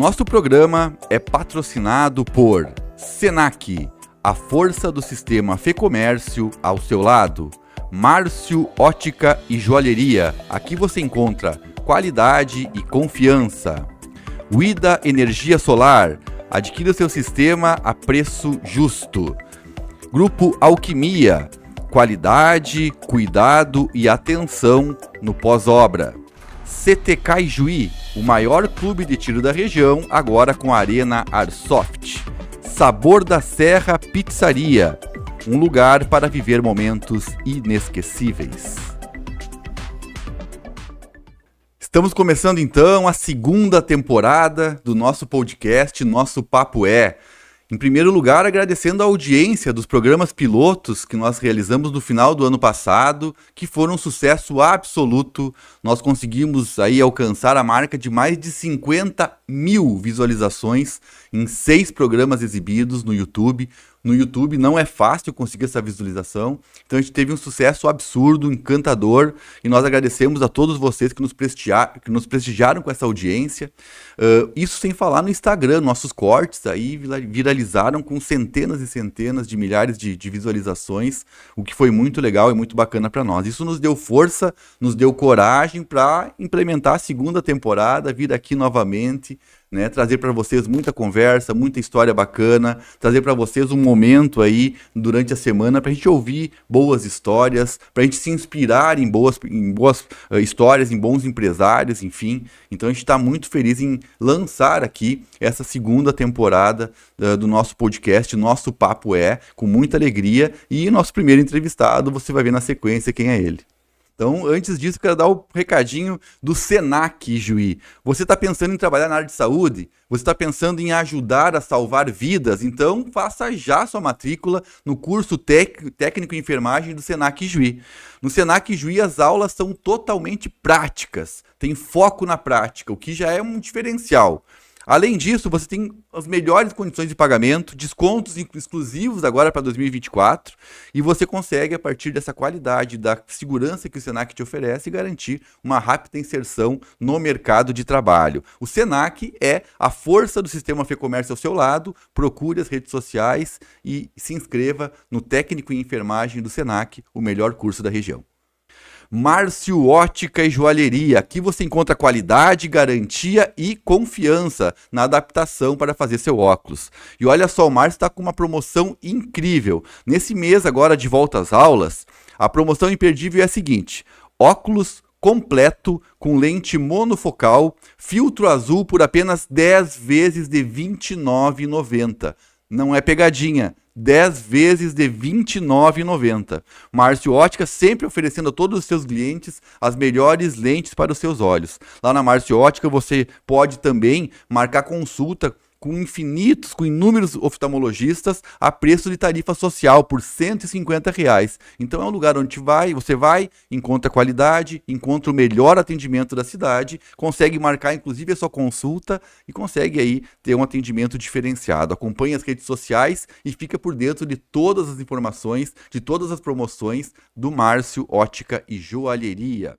nosso programa é patrocinado por Senac, a força do sistema Fê Comércio ao seu lado. Márcio Ótica e Joalheria, aqui você encontra qualidade e confiança. Wida Energia Solar, adquira seu sistema a preço justo. Grupo Alquimia, qualidade, cuidado e atenção no pós-obra. CTK Juí, o maior clube de tiro da região, agora com a Arena Arsoft. Sabor da Serra Pizzaria, um lugar para viver momentos inesquecíveis. Estamos começando então a segunda temporada do nosso podcast Nosso Papo É em primeiro lugar, agradecendo a audiência dos programas pilotos que nós realizamos no final do ano passado, que foram um sucesso absoluto. Nós conseguimos aí alcançar a marca de mais de 50 mil visualizações em seis programas exibidos no YouTube. No YouTube não é fácil conseguir essa visualização, então a gente teve um sucesso absurdo, encantador, e nós agradecemos a todos vocês que nos, prestigiaram, que nos prestigiaram com essa audiência. Uh, isso sem falar no Instagram, nossos cortes aí viralizaram com centenas e centenas de milhares de, de visualizações, o que foi muito legal e muito bacana para nós. Isso nos deu força, nos deu coragem para implementar a segunda temporada, vir aqui novamente, né, trazer para vocês muita conversa, muita história bacana, trazer para vocês um momento aí durante a semana para a gente ouvir boas histórias, para a gente se inspirar em boas, em boas uh, histórias, em bons empresários, enfim. Então a gente está muito feliz em lançar aqui essa segunda temporada uh, do nosso podcast, Nosso Papo É, com muita alegria. E nosso primeiro entrevistado, você vai ver na sequência quem é ele. Então, antes disso, eu quero dar o um recadinho do Senac Juí. Você está pensando em trabalhar na área de saúde? Você está pensando em ajudar a salvar vidas? Então, faça já sua matrícula no curso tec... técnico em enfermagem do Senac Juí. No Senac Juí, as aulas são totalmente práticas, tem foco na prática, o que já é um diferencial. Além disso, você tem as melhores condições de pagamento, descontos exclusivos agora para 2024, e você consegue, a partir dessa qualidade, da segurança que o Senac te oferece, garantir uma rápida inserção no mercado de trabalho. O Senac é a força do sistema Comércio ao seu lado, procure as redes sociais e se inscreva no Técnico em Enfermagem do Senac, o melhor curso da região. Márcio Ótica e Joalheria. Aqui você encontra qualidade, garantia e confiança na adaptação para fazer seu óculos. E olha só, o Márcio está com uma promoção incrível. Nesse mês agora de volta às aulas, a promoção imperdível é a seguinte: óculos completo com lente monofocal, filtro azul por apenas 10 vezes de R$ 29,90. Não é pegadinha. 10 vezes de R$ 29,90. Márcio Ótica sempre oferecendo a todos os seus clientes as melhores lentes para os seus olhos. Lá na Márcio Ótica você pode também marcar consulta com infinitos, com inúmeros oftalmologistas a preço de tarifa social por 150 reais. Então é um lugar onde vai, você vai, encontra qualidade, encontra o melhor atendimento da cidade, consegue marcar inclusive a sua consulta e consegue aí ter um atendimento diferenciado. Acompanhe as redes sociais e fica por dentro de todas as informações, de todas as promoções do Márcio Ótica e Joalheria.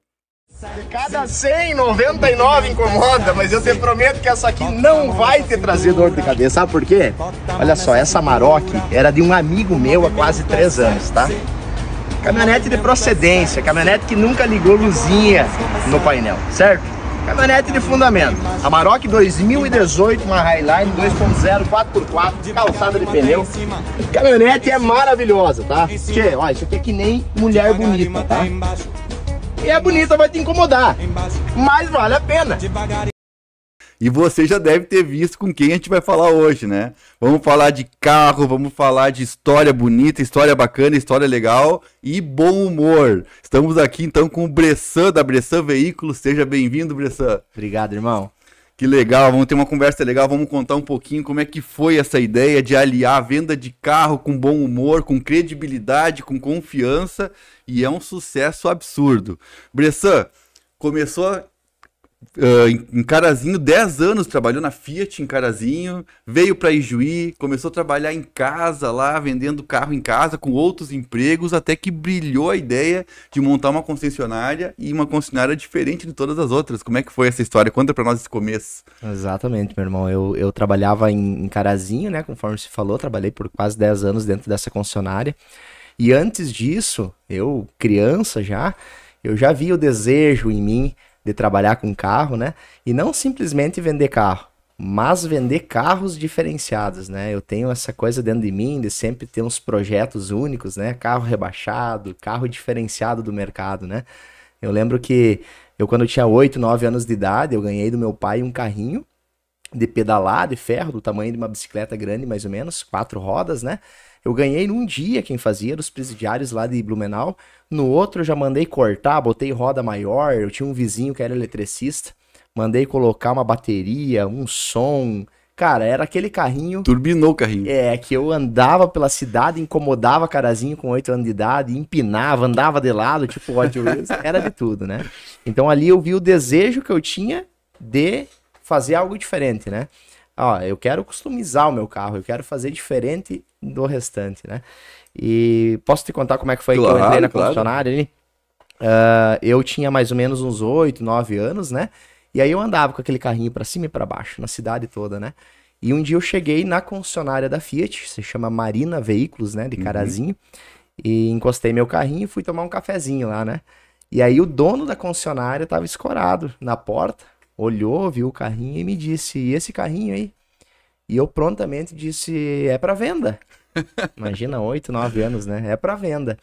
De cada 100, 99 incomoda, mas eu te prometo que essa aqui não vai te trazer dor de cabeça. Sabe por quê? Olha só, essa Maroc era de um amigo meu há quase 3 anos, tá? Caminhonete de procedência, caminhonete que nunca ligou luzinha no painel, certo? Caminhonete de fundamento. A Maroc 2018, uma Highline 2.0, 4x4, calçada de pneu. Caminhonete é maravilhosa, tá? Tchê, ó, isso aqui é que nem mulher bonita, tá? e é bonita, vai te incomodar. Mas vale a pena. E você já deve ter visto com quem a gente vai falar hoje, né? Vamos falar de carro, vamos falar de história bonita, história bacana, história legal e bom humor. Estamos aqui então com o Bressan da Bressan Veículos. Seja bem-vindo, Bressan. Obrigado, irmão. Que legal, vamos ter uma conversa legal, vamos contar um pouquinho como é que foi essa ideia de aliar a venda de carro com bom humor, com credibilidade, com confiança, e é um sucesso absurdo. Bressan, começou Uh, em Carazinho, 10 anos trabalhou na Fiat em Carazinho, veio para Ijuí, começou a trabalhar em casa lá, vendendo carro em casa, com outros empregos, até que brilhou a ideia de montar uma concessionária e uma concessionária diferente de todas as outras. Como é que foi essa história? Conta para nós esse começo. Exatamente, meu irmão. Eu, eu trabalhava em, em Carazinho, né? Conforme se falou, trabalhei por quase 10 anos dentro dessa concessionária. E antes disso, eu, criança já, eu já vi o desejo em mim de trabalhar com carro, né? E não simplesmente vender carro, mas vender carros diferenciados, né? Eu tenho essa coisa dentro de mim de sempre ter uns projetos únicos, né? Carro rebaixado, carro diferenciado do mercado, né? Eu lembro que eu quando eu tinha 8, 9 anos de idade, eu ganhei do meu pai um carrinho de pedalar de ferro, do tamanho de uma bicicleta grande, mais ou menos, quatro rodas, né? Eu ganhei num dia quem fazia, dos presidiários lá de Blumenau. No outro eu já mandei cortar, botei roda maior. Eu tinha um vizinho que era eletricista. Mandei colocar uma bateria, um som. Cara, era aquele carrinho. Turbinou o carrinho. É, que eu andava pela cidade, incomodava carazinho com 8 anos de idade, empinava, andava de lado, tipo Hot Wheels, era de tudo, né? Então ali eu vi o desejo que eu tinha de fazer algo diferente, né? ó, eu quero customizar o meu carro, eu quero fazer diferente do restante, né? E posso te contar como é que foi claro, que eu entrei na claro. concessionária ali? Uh, eu tinha mais ou menos uns 8, 9 anos, né? E aí eu andava com aquele carrinho para cima e para baixo, na cidade toda, né? E um dia eu cheguei na concessionária da Fiat, se chama Marina Veículos, né? De uhum. Carazinho. Uhum. E encostei meu carrinho e fui tomar um cafezinho lá, né? E aí o dono da concessionária tava escorado na porta, olhou, viu o carrinho e me disse: e esse carrinho aí? E eu prontamente disse: é para venda. Imagina, 8, 9 anos, né? É para venda.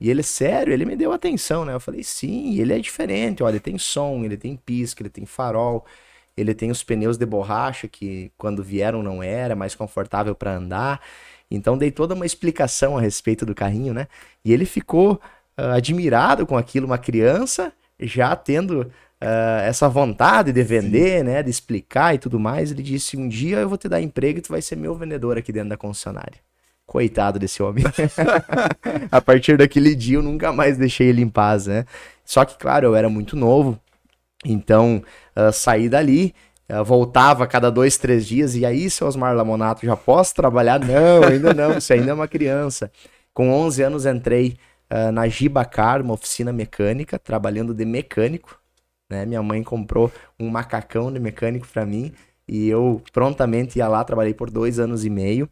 E ele, sério, ele me deu atenção, né? Eu falei: sim, ele é diferente. Olha, ele tem som, ele tem pisca, ele tem farol, ele tem os pneus de borracha que quando vieram não era mais confortável para andar. Então dei toda uma explicação a respeito do carrinho, né? E ele ficou uh, admirado com aquilo, uma criança já tendo uh, essa vontade de vender, Sim. né, de explicar e tudo mais, ele disse: um dia eu vou te dar emprego e tu vai ser meu vendedor aqui dentro da concessionária. Coitado desse homem. a partir daquele dia eu nunca mais deixei ele em paz, né? Só que, claro, eu era muito novo, então uh, saí dali ah, voltava a cada dois, três dias, e aí, seu Osmar Lamonato, já posso trabalhar? Não, ainda não, você ainda é uma criança. Com 11 anos entrei uh, na Gibacar, uma oficina mecânica, trabalhando de mecânico, né? Minha mãe comprou um macacão de mecânico para mim e eu prontamente ia lá, trabalhei por dois anos e meio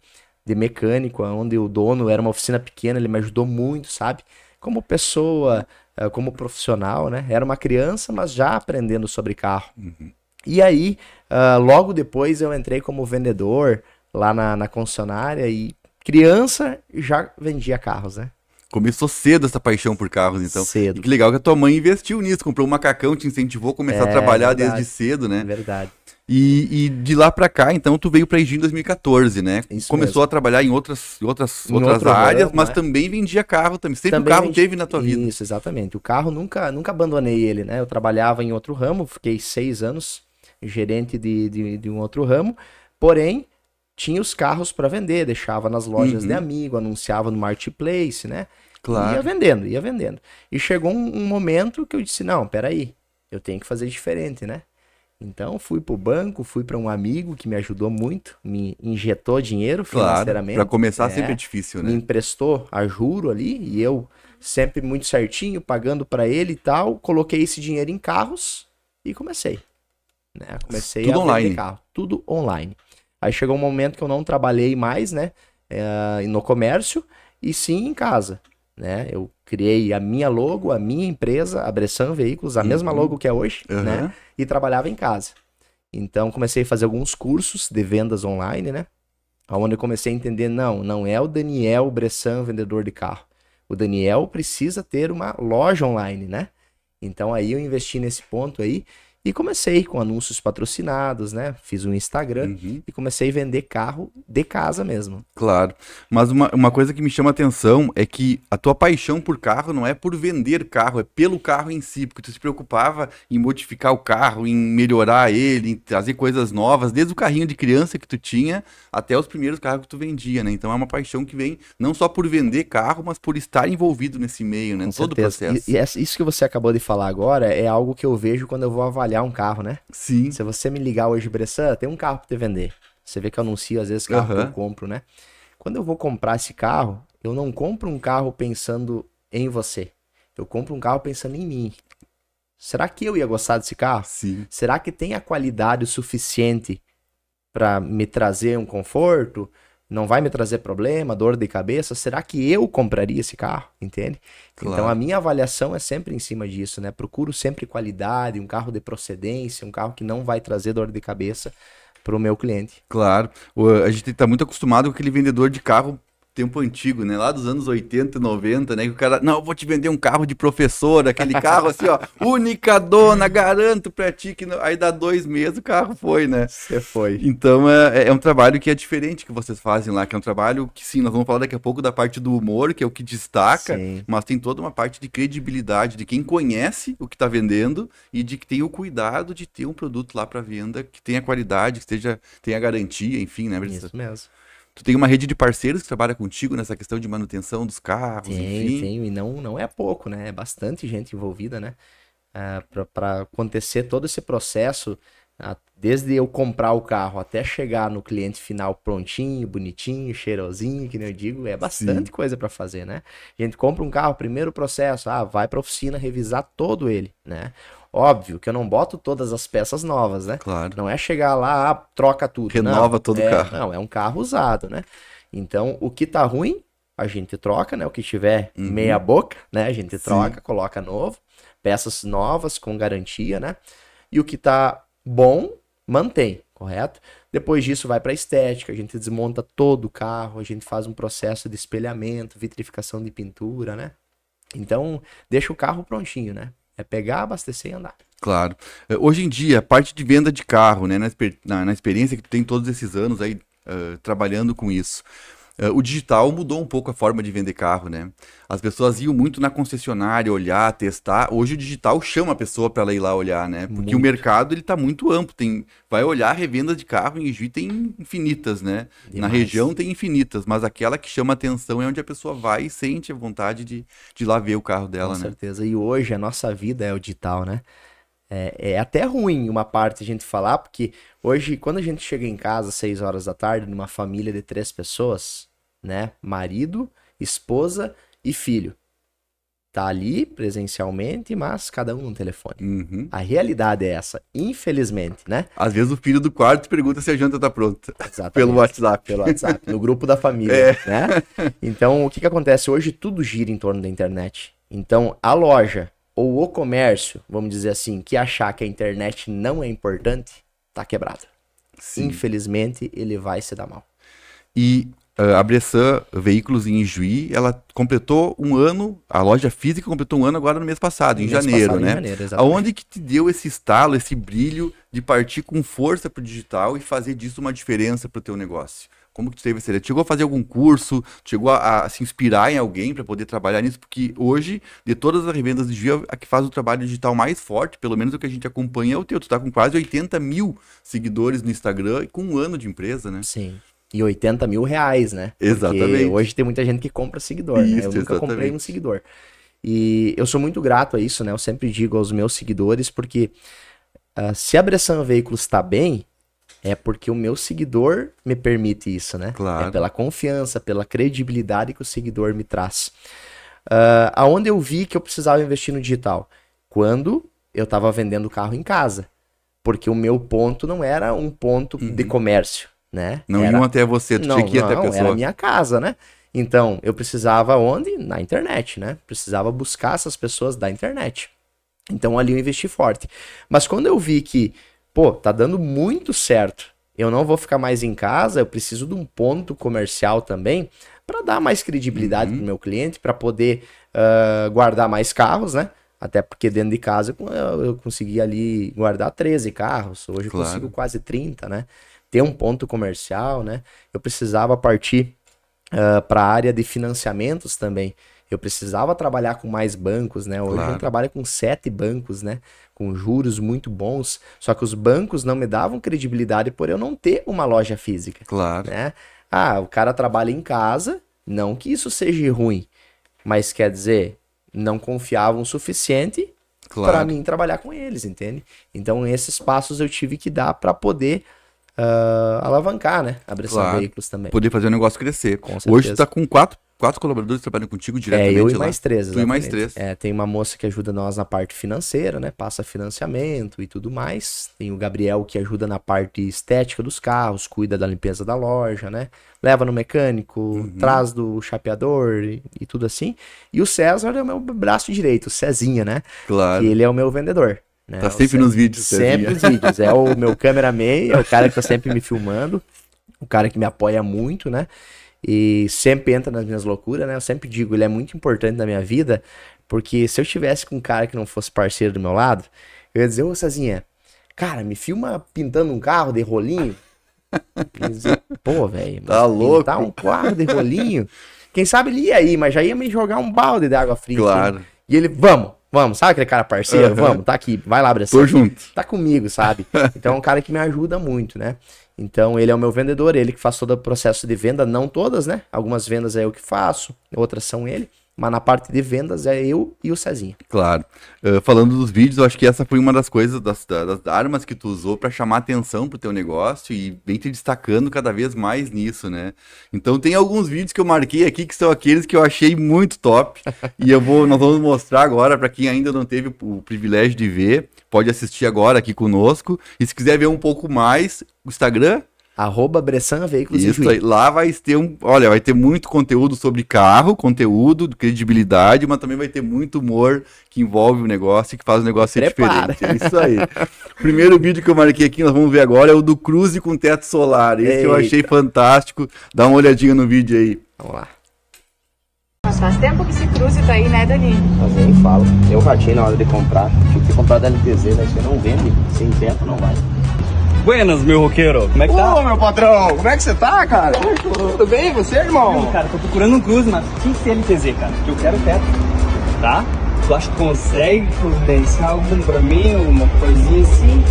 de mecânico, onde o dono era uma oficina pequena, ele me ajudou muito, sabe? Como pessoa, eh, como profissional, né? Era uma criança, mas já aprendendo sobre carro. Uhum. E aí, uh, logo depois eu entrei como vendedor lá na, na concessionária e criança já vendia carros, né? Começou cedo essa paixão por carros, então. Cedo. E que legal que a tua mãe investiu nisso, comprou um macacão, te incentivou a começar é, a trabalhar verdade, desde cedo, né? Verdade. E, e de lá para cá, então, tu veio pra Egin em 2014, né? Isso Começou mesmo. a trabalhar em outras, outras, em outras áreas, ramo, mas né? também vendia carro também. Sempre também o carro vendi... teve na tua vida. Isso, exatamente. O carro nunca, nunca abandonei ele, né? Eu trabalhava em outro ramo, fiquei seis anos gerente de, de, de um outro ramo. Porém, tinha os carros para vender, deixava nas lojas uhum. de amigo, anunciava no marketplace, né? Claro. E ia vendendo, ia vendendo. E chegou um, um, momento que eu disse: não, peraí, eu tenho que fazer diferente, né? Então fui pro banco, fui para um amigo que me ajudou muito, me injetou dinheiro financeiramente. Claro, para começar é, sempre é difícil, né? Me emprestou a juro ali e eu sempre muito certinho, pagando para ele e tal, coloquei esse dinheiro em carros e comecei. Né? Comecei Tudo a online. carro. Tudo online. Aí chegou um momento que eu não trabalhei mais, né? É, no comércio, e sim em casa. Né? Eu criei a minha logo, a minha empresa, a Bressan Veículos, a uhum. mesma logo que é hoje, uhum. né? E trabalhava em casa. Então comecei a fazer alguns cursos de vendas online, né? Onde eu comecei a entender, não, não é o Daniel Bressan vendedor de carro. O Daniel precisa ter uma loja online, né? Então aí eu investi nesse ponto aí e comecei com anúncios patrocinados, né? Fiz um Instagram uhum. e comecei a vender carro de casa mesmo. Claro. Mas uma, uma coisa que me chama atenção é que a tua paixão por carro não é por vender carro, é pelo carro em si, porque tu se preocupava em modificar o carro, em melhorar ele, em trazer coisas novas, desde o carrinho de criança que tu tinha até os primeiros carros que tu vendia, né? Então é uma paixão que vem não só por vender carro, mas por estar envolvido nesse meio, né? Com Todo o processo. E, e isso que você acabou de falar agora é algo que eu vejo quando eu vou avaliar avaliar um carro, né? Sim. Se você me ligar hoje, Bressan, tem um carro pra te vender. Você vê que eu anuncio, às vezes, carro uhum. que eu compro, né? Quando eu vou comprar esse carro, eu não compro um carro pensando em você. Eu compro um carro pensando em mim. Será que eu ia gostar desse carro? Sim. Será que tem a qualidade suficiente para me trazer um conforto? não vai me trazer problema, dor de cabeça, será que eu compraria esse carro? Entende? Então, claro. Então a minha avaliação é sempre em cima disso, né? Procuro sempre qualidade, um carro de procedência, um carro que não vai trazer dor de cabeça para o meu cliente. Claro, a gente está muito acostumado com aquele vendedor de carro tempo antigo, né? Lá dos anos 80, 90, né? Que o cara, não, eu vou te vender um carro de professor, aquele carro assim, ó, única dona, garanto pra ti que. Não... Aí dá dois meses o carro foi, né? Você foi. Então é, é, é um trabalho que é diferente que vocês fazem lá, que é um trabalho que sim, nós vamos falar daqui a pouco da parte do humor, que é o que destaca, sim. mas tem toda uma parte de credibilidade de quem conhece o que tá vendendo e de que tem o cuidado de ter um produto lá para venda que tenha qualidade, que esteja, tenha garantia, enfim, né, Isso mesmo. Tu tem uma rede de parceiros que trabalha contigo nessa questão de manutenção dos carros, tem, enfim. Tem, e não, não é pouco, né? É bastante gente envolvida, né? Ah, para acontecer todo esse processo, desde eu comprar o carro até chegar no cliente final prontinho, bonitinho, cheirosinho, que nem eu digo, é bastante Sim. coisa para fazer, né? A gente compra um carro, primeiro processo, ah, vai para oficina revisar todo ele, né? Óbvio que eu não boto todas as peças novas, né? Claro. Não é chegar lá, ah, troca tudo. Renova não, todo o é, carro. Não, é um carro usado, né? Então, o que tá ruim, a gente troca, né? O que tiver uhum. meia boca, né? A gente troca, Sim. coloca novo. Peças novas com garantia, né? E o que tá bom, mantém, correto? Depois disso vai para estética, a gente desmonta todo o carro, a gente faz um processo de espelhamento, vitrificação de pintura, né? Então, deixa o carro prontinho, né? É pegar, abastecer e andar. Claro. É, hoje em dia, a parte de venda de carro, né, na, na, experiência que tu tem todos esses anos aí uh, trabalhando com isso, eh, o digital mudou um pouco a forma de vender carro, né? As pessoas iam muito na concessionária olhar, testar. Hoje o digital chama a pessoa para ela ir lá olhar, né? Porque muito. o mercado ele tá muito amplo, tem vai olhar revendas de carro em Juiz tem infinitas, né? Demais. Na região tem infinitas, mas aquela que chama atenção é onde a pessoa vai e sente a vontade de, de lá ver o carro dela, Com né? Com certeza. E hoje a nossa vida é o digital, né? É, é, até ruim uma parte a gente falar, porque hoje, quando a gente chega em casa às 6 horas da tarde, numa família de três pessoas, né? Marido, esposa e filho. Tá ali presencialmente, mas cada um no telefone. Uhum. A realidade é essa, infelizmente, né? Às vezes o filho do quarto pergunta se a janta tá pronta. Exatamente. Pelo WhatsApp. Pelo WhatsApp, no grupo da família, é. né? Então, o que que acontece? Hoje tudo gira em torno da internet. Então, a loja ou o comércio, vamos dizer assim, que achar que a internet não é importante, tá quebrado. Sim. Infelizmente, ele vai se dar mal. E eh, a Bressan Veículos em Juí, ela completou um ano, a loja física completou um ano agora no mês passado, em mês janeiro, passado, né? Em janeiro, exatamente. Aonde que te deu esse estalo, esse brilho de partir com força para o digital e fazer disso uma diferença para o teu negócio? Como que tu teve essa ideia? Chegou a fazer algum curso? Chegou a, a se inspirar em alguém para poder trabalhar nisso? Porque hoje, de todas as revendas de dia, é a que faz o trabalho digital mais forte, pelo menos o que a gente acompanha, é o teu. Tu está com quase 80 mil seguidores no Instagram e com um ano de empresa, né? Sim e 80 mil reais, né? Exatamente. Porque hoje tem muita gente que compra seguidor, isso, né? Eu nunca exatamente. comprei um seguidor. E eu sou muito grato a isso, né? Eu sempre digo aos meus seguidores, porque uh, se a Bressan Veículos está bem, é porque o meu seguidor me permite isso, né? Claro. É pela confiança, pela credibilidade que o seguidor me traz. Uh, aonde eu vi que eu precisava investir no digital? Quando eu estava vendendo carro em casa. Porque o meu ponto não era um ponto uhum. de comércio né? Não era... iam até você, tu não, tinha que ir não, até a pessoa. Era a minha casa, né? Então, eu precisava onde? Na internet, né? Precisava buscar essas pessoas da internet. Então, ali eu investi forte. Mas quando eu vi que, pô, tá dando muito certo, eu não vou ficar mais em casa, eu preciso de um ponto comercial também para dar mais credibilidade uhum. pro meu cliente, para poder uh, guardar mais carros, né? Até porque dentro de casa eu, eu consegui ali guardar 13 carros, hoje claro. eu consigo quase 30, né? ter um ponto comercial, né? Eu precisava partir uh, ah, para a área de financiamentos também. Eu precisava trabalhar com mais bancos, né? Hoje claro. eu trabalho com sete bancos, né? Com juros muito bons. Só que os bancos não me davam credibilidade por eu não ter uma loja física. Claro. Né? Ah, o cara trabalha em casa, não que isso seja ruim, mas quer dizer, não confiavam o suficiente claro. para mim trabalhar com eles, entende? Então esses passos eu tive que dar para poder uh, alavancar, né? Abrir claro. veículos também. Poder fazer o negócio crescer. Com Hoje tu tá com quatro, quatro colaboradores trabalhando contigo é, diretamente. É, eu e lá. mais três. Tu e mais três. É, tem uma moça que ajuda nós na parte financeira, né? Passa financiamento e tudo mais. Tem o Gabriel que ajuda na parte estética dos carros, cuida da limpeza da loja, né? Leva no mecânico, uhum. traz do chapeador e, e tudo assim. E o César é o meu braço direito, o Cezinha, né? Claro. ele é o meu vendedor. Né? Tá sempre nos vídeos. Sempre nos vídeos. É o meu cameraman, é o cara que tá sempre me filmando, o cara que me apoia muito, né? E sempre entra nas minhas loucuras, né? Eu sempre digo, ele é muito importante na minha vida, porque se eu tivesse com um cara que não fosse parceiro do meu lado, eu ia dizer, ô Cezinha, cara, me filma pintando um carro de rolinho. Pô, velho, tá, tá louco. Tá um carro de rolinho. Quem sabe ele ia aí, mas já ia me jogar um balde de água fria. Claro. Né? E ele, vamos. Vamos, sabe aquele cara parceiro? Uhum. Vamos, tá aqui, vai lá, Bressan. Tô junto. Tá comigo, sabe? Então é um cara que me ajuda muito, né? Então ele é o meu vendedor, ele que faz todo o processo de venda, não todas, né? Algumas vendas é eu que faço, outras são ele. Mas na parte de vendas é eu e o Cezinha. Claro. Uh, falando dos vídeos, eu acho que essa foi uma das coisas, das, das armas que tu usou para chamar atenção pro teu negócio e vem te destacando cada vez mais nisso, né? Então tem alguns vídeos que eu marquei aqui que são aqueles que eu achei muito top. e eu vou, nós vamos mostrar agora para quem ainda não teve o privilégio de ver, pode assistir agora aqui conosco. E se quiser ver um pouco mais, o Instagram Arroba Bressan Veículos Isso aí. Lá vai ter um. Olha, vai ter muito conteúdo sobre carro, conteúdo, credibilidade, mas também vai ter muito humor que envolve o negócio e que faz o negócio ser Prepara. diferente. É isso aí. Primeiro vídeo que eu marquei aqui, nós vamos ver agora, é o do Cruze com teto solar. Esse Eita. eu achei fantástico. Dá uma olhadinha no vídeo aí. Vamos lá. Mas faz tempo que esse cruze tá aí, né, Dani? Mas nem falo. Eu ratei na hora de comprar. Tinha que comprar da LTZ, né? Você não vende. Sem tempo não vai. Buenas, meu roqueiro. Como é que tá? Ô, meu patrão, como é que você tá, cara? Tudo bem? Você, irmão? cara, tô procurando um cruz, mas que CLTZ, cara? Que eu quero teto, tá? Tu acha que consegue providenciar algum pra mim, uma coisinha assim?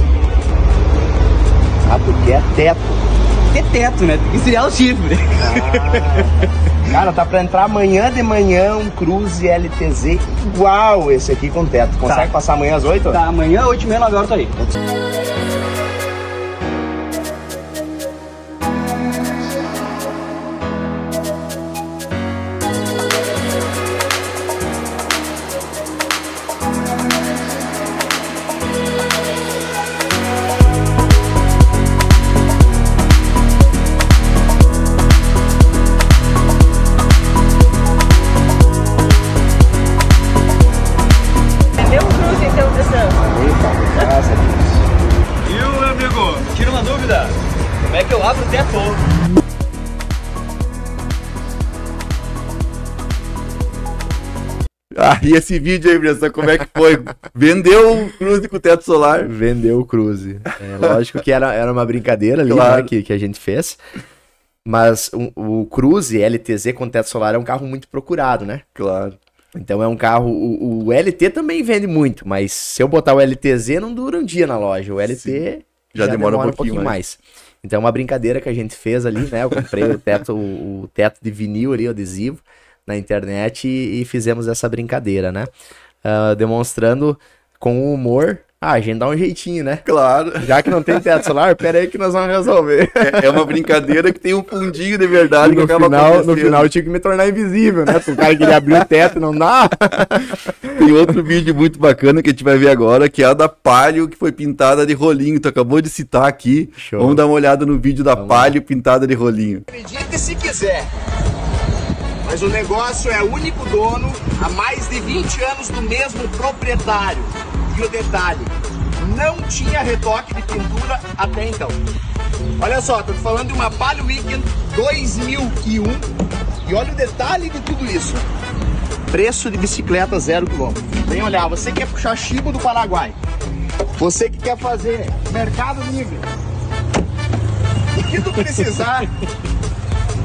Ah, porque é teto. É teto, né? Tem que seria o chifre. cara, tá pra entrar amanhã de manhã um Cruze LTZ igual esse aqui com teto. Tá. Consegue tá. passar amanhã às 8? Tá, amanhã 8 e meia, 9 horas tô aí. vi esse vídeo aí, Bressan, como é que foi? Vendeu o Cruze com o teto solar. Vendeu o Cruze. É, lógico que era, era uma brincadeira ali né, claro. né, que, que a gente fez. Mas o, o Cruze LTZ com teto solar é um carro muito procurado, né? Claro. Então é um carro. O, o, LT também vende muito, mas se eu botar o LTZ, não dura um dia na loja. O LT já, já, demora, demora um, pouquinho um pouquinho, mais. mais. Então é uma brincadeira que a gente fez ali, né? Eu comprei o teto, o, o teto de vinil ali, o adesivo na internet e, e fizemos essa brincadeira, né? Uh, demonstrando com humor ah, a gente dá um jeitinho, né? Claro. Já que não tem teto solar, pera aí que nós vamos resolver. É, é uma brincadeira que tem um fundinho de verdade no que acaba final, No final eu tinha que me tornar invisível, né? Porque o cara queria abrir o teto, não dá. Tem outro vídeo muito bacana que a gente vai ver agora, que é a da Palio, que foi pintada de rolinho. Tu acabou de citar aqui. Show. Vamos dar uma olhada no vídeo da vamos. Palio pintada de rolinho. Acredite se quiser mas o negócio é único dono há mais de 20 anos do mesmo proprietário. E o detalhe, não tinha retoque de pintura até então. Olha só, tô falando de uma Palio Weekend 2001 e olha o detalhe de tudo isso. Preço de bicicleta zero quilômetro. Vem olhar, você quer puxar chibo do Paraguai, você que quer fazer mercado livre, o que tu precisar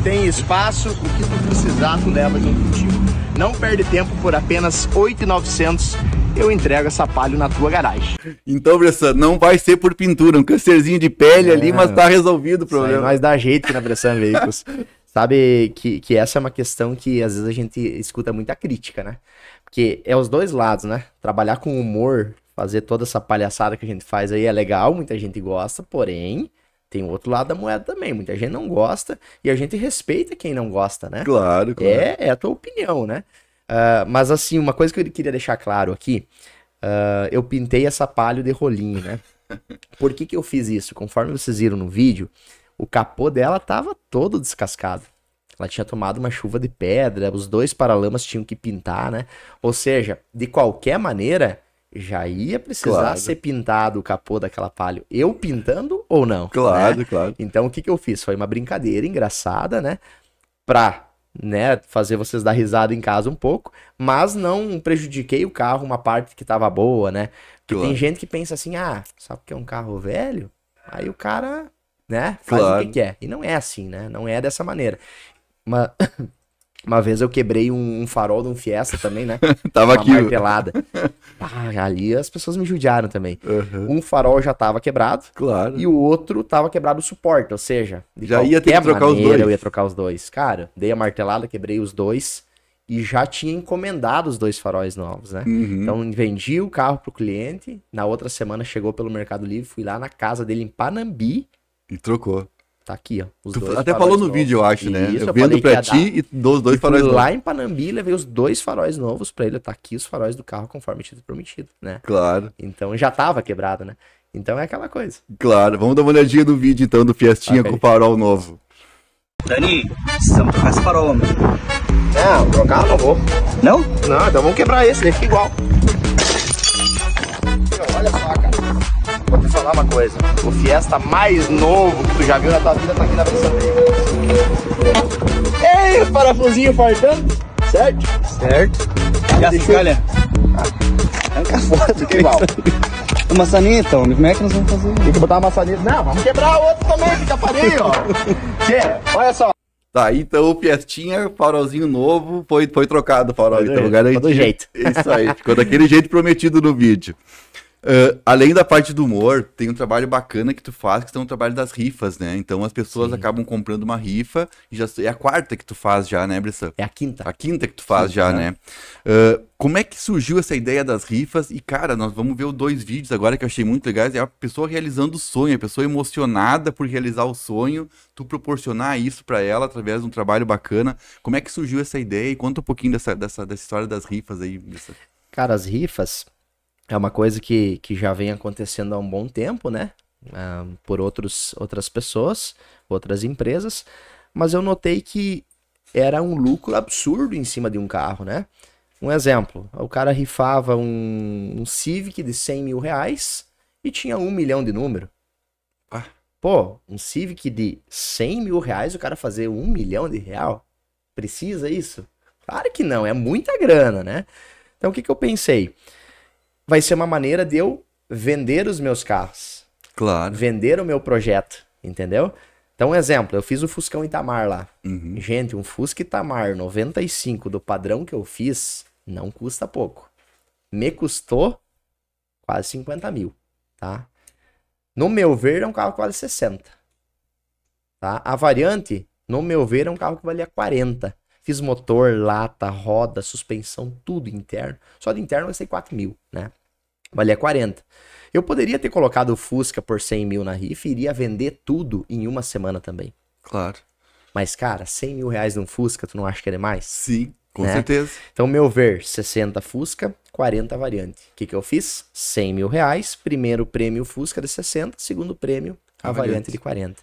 tem espaço, o que tu precisar tu leva junto em Não perde tempo por apenas 8,900 eu entrego essa palha na tua garagem. Então, Bressan, não vai ser por pintura, um câncerzinho de pele é, ali, mas é. tá resolvido o problema. Mas dá jeito na né, Bressan Veículos. Sabe que, que essa é uma questão que às vezes a gente escuta muita crítica, né? Porque é os dois lados, né? Trabalhar com humor, fazer toda essa palhaçada que a gente faz aí é legal, muita gente gosta, porém, tem o outro lado da moeda também. Muita gente não gosta e a gente respeita quem não gosta, né? Claro, claro. É, é a tua opinião, né? Uh, mas assim, uma coisa que eu queria deixar claro aqui, uh, eu pintei essa palha de rolinho, né? Por que, que eu fiz isso? Conforme vocês viram no vídeo, o capô dela tava todo descascado. Ela tinha tomado uma chuva de pedra, os dois paralamas tinham que pintar, né? Ou seja, de qualquer maneira, já ia precisar claro. ser pintado o capô daquela palha Eu pintando ou não? Claro, né? claro. Então o que, que eu fiz? Foi uma brincadeira engraçada, né? Pra né, fazer vocês dar risada em casa um pouco, mas não prejudiquei o carro, uma parte que tava boa, né? Porque claro. tem gente que pensa assim, ah, só porque é um carro velho, aí o cara, né, faz claro. o que quer. E não é assim, né? Não é dessa maneira. Mas, Uma vez eu quebrei um, um farol de um Fiesta também, né? tava uma aqui. Martelada. Ah, ali as pessoas me judiaram também. Uhum. Um farol já tava quebrado. Claro. E o outro tava quebrado o suporte, ou seja, já ia ter que trocar maneira, os dois. Eu ia trocar os dois. Cara, dei a martelada, quebrei os dois e já tinha encomendado os dois faróis novos, né? Uhum. Então vendi o carro pro cliente. Na outra semana chegou pelo Mercado Livre, fui lá na casa dele em Panambi. E trocou. Tá aqui, ó. Os tu dois até falou no vídeo, eu acho, né? Isso, eu vendo pra ti dar. e dou os dois e faróis novos. Lá em Panambi, levei os dois faróis novos pra ele. Tá aqui os faróis do carro conforme tinha prometido, né? Claro. Então já tava quebrado, né? Então é aquela coisa. Claro, vamos dar uma olhadinha no vídeo então do Fiestinha okay. com farol novo. Dani, precisamos trocar esse farol, homem. Não, é, trocar não vou. Não? Não, então vamos quebrar esse, deixa fica igual. vou te falar uma coisa. O Fiesta mais novo que tu já viu na tua vida tá aqui na dele. Ei, o parafusinho faltando, certo? Certo. E assim, a calha? É arranca fora, tudo igual. A maçaninha então, né? como é que nós vamos fazer? Tem que botar uma maçaninha. Não, vamos quebrar o outro também, fica parelho, ó. Tchê, olha só. Tá, então o Piestinha, farolzinho novo, foi, foi trocado o farol. então, do, do jeito. Isso aí, ficou daquele jeito prometido no vídeo. Uh, além da parte do humor, tem um trabalho bacana que tu faz, que são o trabalho das rifas, né? Então as pessoas Sim. acabam comprando uma rifa, já, é a quarta que tu faz já, né, Brissa? É a quinta. A quinta que tu faz já, né? né? Uh, como é que surgiu essa ideia das rifas? E, cara, nós vamos ver os dois vídeos agora que eu achei muito legais. É a pessoa realizando o sonho, a pessoa emocionada por realizar o sonho, tu proporcionar isso para ela através de um trabalho bacana. Como é que surgiu essa ideia? E conta um pouquinho dessa, dessa, dessa história das rifas aí, Brissa. Cara, as rifas é uma coisa que, que já vem acontecendo há um bom tempo, né? Uh, por outros, outras pessoas, outras empresas, mas eu notei que era um lucro absurdo em cima de um carro, né? Um exemplo, o cara rifava um, um Civic de 100 mil reais e tinha um milhão de número. Ah. Pô, um Civic de 100 mil reais, o cara fazer um milhão de real? Precisa isso? Claro que não, é muita grana, né? Então o que, que eu pensei? vai ser uma maneira de eu vender os meus carros. Claro. Vender o meu projeto, entendeu? Então, um exemplo, eu fiz o Fuscão Itamar lá. Uhum. Gente, um Fusca Itamar 95 do padrão que eu fiz não custa pouco. Me custou quase 50 mil, tá? No meu ver, é um carro que vale 60. Tá? A variante, no meu ver, é um carro que valia 40. Fiz motor, lata, roda, suspensão, tudo interno. Só de interno vai ser 4 mil, né? Valia é 40. Eu poderia ter colocado o Fusca por 100 mil na RIF e iria vender tudo em uma semana também. Claro. Mas, cara, 100 mil reais num Fusca, tu não acha que ele é mais? Sim, com né? certeza. Então, meu ver, 60 Fusca, 40 variante. O que, que eu fiz? 100 mil reais, primeiro prêmio Fusca de 60, segundo prêmio a, a variante. variante de 40.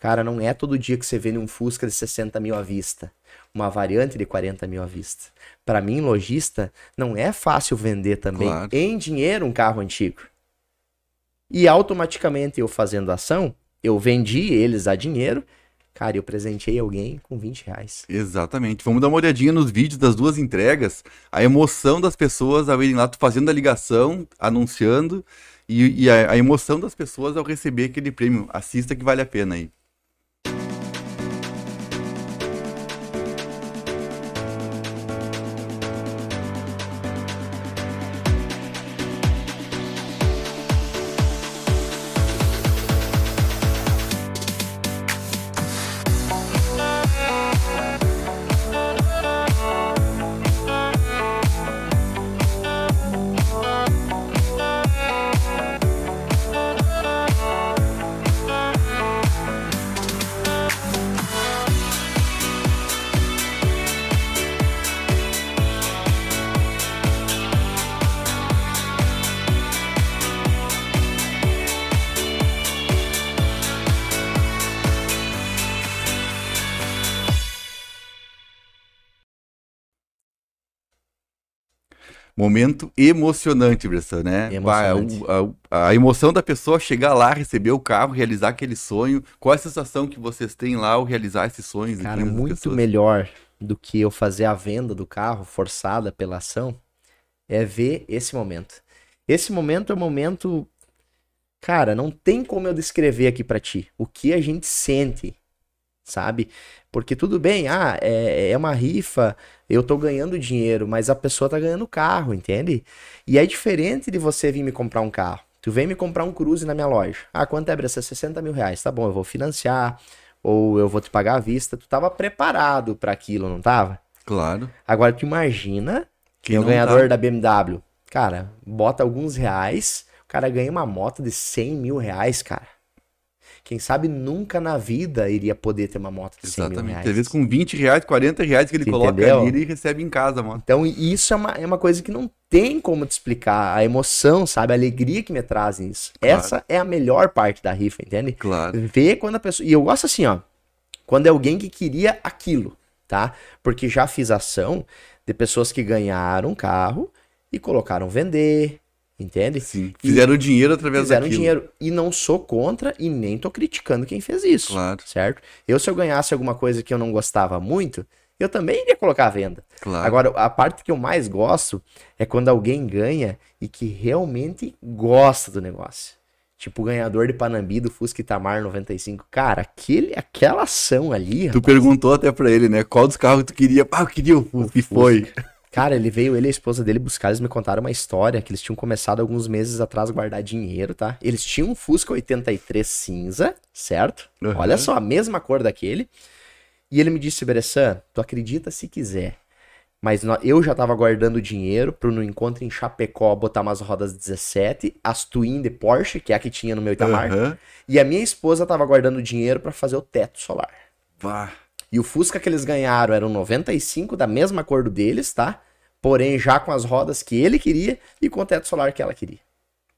Cara, não é todo dia que você vende um Fusca de 60 mil à vista. Uma variante de 40 mil à vista. Para mim, lojista, não é fácil vender também claro. em dinheiro um carro antigo. E automaticamente eu fazendo ação, eu vendi eles a dinheiro Cara, eu presenteei alguém com 20 reais. Exatamente. Vamos dar uma olhadinha nos vídeos das duas entregas. A emoção das pessoas ao irem lá, fazendo a ligação, anunciando, e, e a, a emoção das pessoas ao receber aquele prêmio. Assista que vale a pena aí. Momento emocionante, Bressan, né? Emocionante. A, a, a, emoção da pessoa chegar lá, receber o carro, realizar aquele sonho. Qual é a sensação que vocês têm lá ao realizar esses sonhos? Cara, muito pessoas? melhor do que eu fazer a venda do carro forçada pela ação é ver esse momento. Esse momento é um momento. Cara, não tem como eu descrever aqui para ti o que a gente sente, sabe? Porque tudo bem, ah, é, é uma rifa, eu tô ganhando dinheiro, mas a pessoa tá ganhando carro, entende? E é diferente de você vir me comprar um carro. Tu vem me comprar um cruze na minha loja. Ah, quanto é, Bressa? 60 mil reais. Tá bom, eu vou financiar, ou eu vou te pagar à vista. Tu tava preparado para aquilo, não tava? Claro. Agora tu imagina que o ganhador tá. da BMW. Cara, bota alguns reais, o cara ganha uma moto de 100 mil reais, cara. Quem sabe nunca na vida iria poder ter uma moto de 100 Exatamente. mil reais. Às vezes com 20 reais, 40 reais que ele Você coloca entendeu? ali, ele recebe em casa a moto. Então isso é uma, é uma coisa que não tem como te explicar. A emoção, sabe? A alegria que me traz isso. Claro. Essa é a melhor parte da rifa, entende? Claro. Ver quando a pessoa... E eu gosto assim, ó. Quando é alguém que queria aquilo, tá? Porque já fiz ação de pessoas que ganharam carro e colocaram vender, Entende? Sim. Fizeram e, dinheiro através fizeram daquilo. Fizeram dinheiro. E não sou contra e nem tô criticando quem fez isso. Claro. Certo? Eu, se eu ganhasse alguma coisa que eu não gostava muito, eu também iria colocar à venda. Claro. Agora, a parte que eu mais gosto é quando alguém ganha e que realmente gosta do negócio. Tipo o ganhador de Panambi do Fusca Itamar 95. Cara, aquele, aquela ação ali. Tu rapaz, perguntou até pra ele, né? Qual dos carros tu queria? Ah, eu queria o Fusca. E foi. Cara, ele veio, ele e a esposa dele buscar, eles me contaram uma história que eles tinham começado alguns meses atrás a guardar dinheiro, tá? Eles tinham um Fusca 83 cinza, certo? Uhum. Olha só, a mesma cor daquele. E ele me disse, Bressan, tu acredita se quiser, mas eu já tava guardando dinheiro pro no encontro em Chapecó botar umas rodas 17, as Twin de Porsche, que é a que tinha no meu Itamar. Uhum. E a minha esposa tava guardando dinheiro para fazer o teto solar. Bah. E o Fusca que eles ganharam era um 95 da mesma cor do deles, tá? Porém, já com as rodas que ele queria e com o teto solar que ela queria.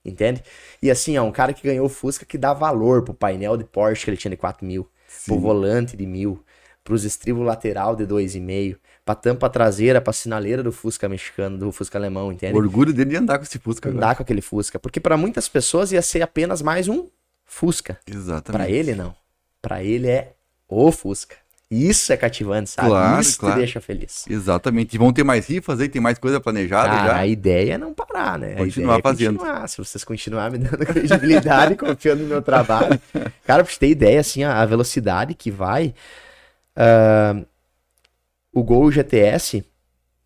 Entende? E assim, é um cara que ganhou o Fusca que dá valor pro painel de Porsche que ele tinha de 4 mil, Sim. pro volante de mil, pros estribos lateral de 2,5, pra tampa traseira, pra sinaleira do Fusca mexicano, do Fusca alemão, entende? O orgulho dele de andar com esse Fusca. Andar agora. com aquele Fusca. Porque para muitas pessoas ia ser apenas mais um Fusca. Exatamente. Pra ele, não. Pra ele é o Fusca. Isso é cativante, sabe? Claro, Isso claro. te deixa feliz. Exatamente. E vão ter mais rifas aí, tem mais coisa planejada ah, já. A ideia é não parar, né? Continuar é fazendo. Continuar. Se vocês continuarem me dando credibilidade, confiando no meu trabalho. Cara, pra você ter ideia, assim, a velocidade que vai. Uh, o Gol GTS,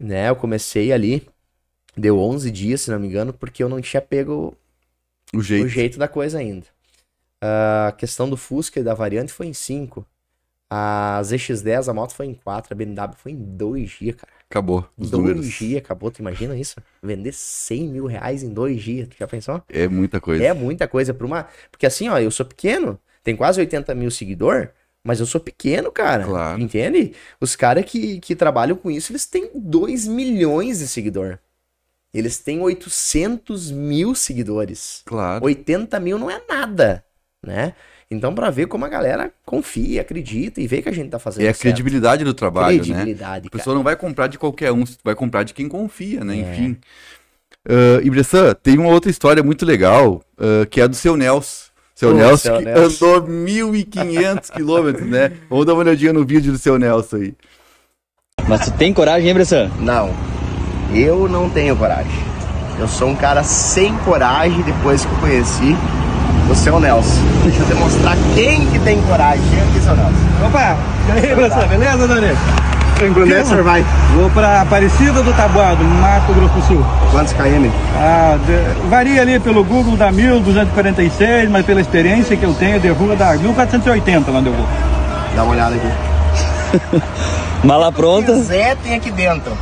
né? Eu comecei ali, deu 11 dias, se não me engano, porque eu não tinha pego o jeito, o jeito da coisa ainda. Uh, a questão do Fusca e da variante foi em 5. A ZX10, a moto foi em 4, a BMW foi em 2 dias, cara. Acabou. Os dois números. dias acabou, tu imagina isso? Vender 100 mil reais em dois dias, tu já pensou? É muita coisa. É muita coisa pra uma. Porque assim, ó, eu sou pequeno, tem quase 80 mil seguidor, mas eu sou pequeno, cara. Claro. Entende? Os caras que, que trabalham com isso, eles têm 2 milhões de seguidor. Eles têm 800 mil seguidores. Claro. 80 mil não é nada, né? Então, para ver como a galera confia, acredita e vê que a gente tá fazendo É a certo. credibilidade do trabalho, né? credibilidade, né? A pessoa cara. não vai comprar de qualquer um, vai comprar de quem confia, né? É. Enfim. Uh, ah, tem uma outra história muito legal, uh, que é a do seu Nelson. Seu Pô, Nelson seu que Nelson. andou 1.500 quilômetros, né? Vamos dar uma olhadinha no vídeo do seu Nelson aí. Mas tu tem coragem, hein, Bressan? Não, eu não tenho coragem. Eu sou um cara sem coragem depois que eu conheci você é o Nelson. Deixa eu demonstrar quem que tem coragem. Quem aqui, é seu Nelson. Opa! E aí, professor, beleza, Dani? Tranquilo, senhor vai? Vou para Aparecida do Tabuado, Mato Grosso do Sul. Quantos km? Ah, de... varia ali pelo Google, dá 1.246, mas pela experiência que eu tenho, derruba da 1.480 lá onde eu vou. Dá uma olhada aqui. Mala pronta. Se Zé tem aqui dentro.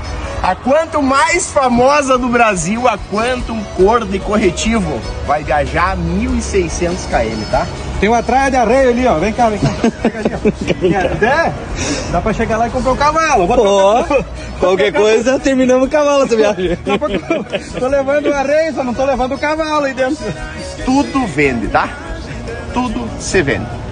A quanto mais famosa do Brasil, a Quantum Cor de Corretivo. Vai viajar 1.600 km, tá? Tem uma traia de arreio ali, ó. Vem cá, vem cá. Quer? ali, Até dá pra chegar lá e comprar o um cavalo. qualquer coisa, terminamos o cavalo essa viagem. tô levando o arreio, só não tô levando o cavalo aí dentro. Tudo vende, tá? Tudo se vende.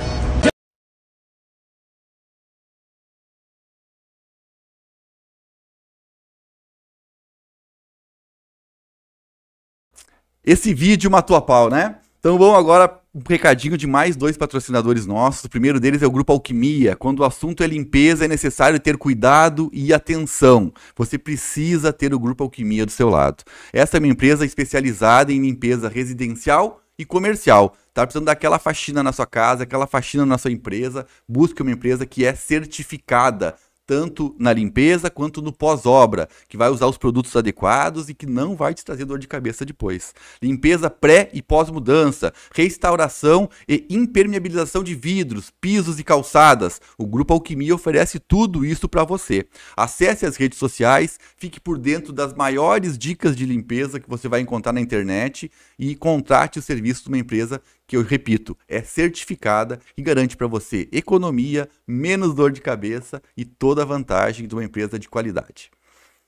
Esse vídeo matou a pau, né? Então vamos agora um recadinho de mais dois patrocinadores nossos. O primeiro deles é o Grupo Alquimia. Quando o assunto é limpeza, é necessário ter cuidado e atenção. Você precisa ter o Grupo Alquimia do seu lado. Essa é uma empresa especializada em limpeza residencial e comercial. Tá precisando daquela faxina na sua casa, aquela faxina na sua empresa. Busque uma empresa que é certificada tanto na limpeza quanto no pós-obra, que vai usar os produtos adequados e que não vai te trazer dor de cabeça depois. Limpeza pré e pós-mudança, restauração e impermeabilização de vidros, pisos e calçadas. O Grupo Alquimia oferece tudo isso para você. Acesse as redes sociais, fique por dentro das maiores dicas de limpeza que você vai encontrar na internet e contrate o serviço de uma empresa que eu repito, é certificada e garante para você economia, menos dor de cabeça e toda a vantagem de uma empresa de qualidade.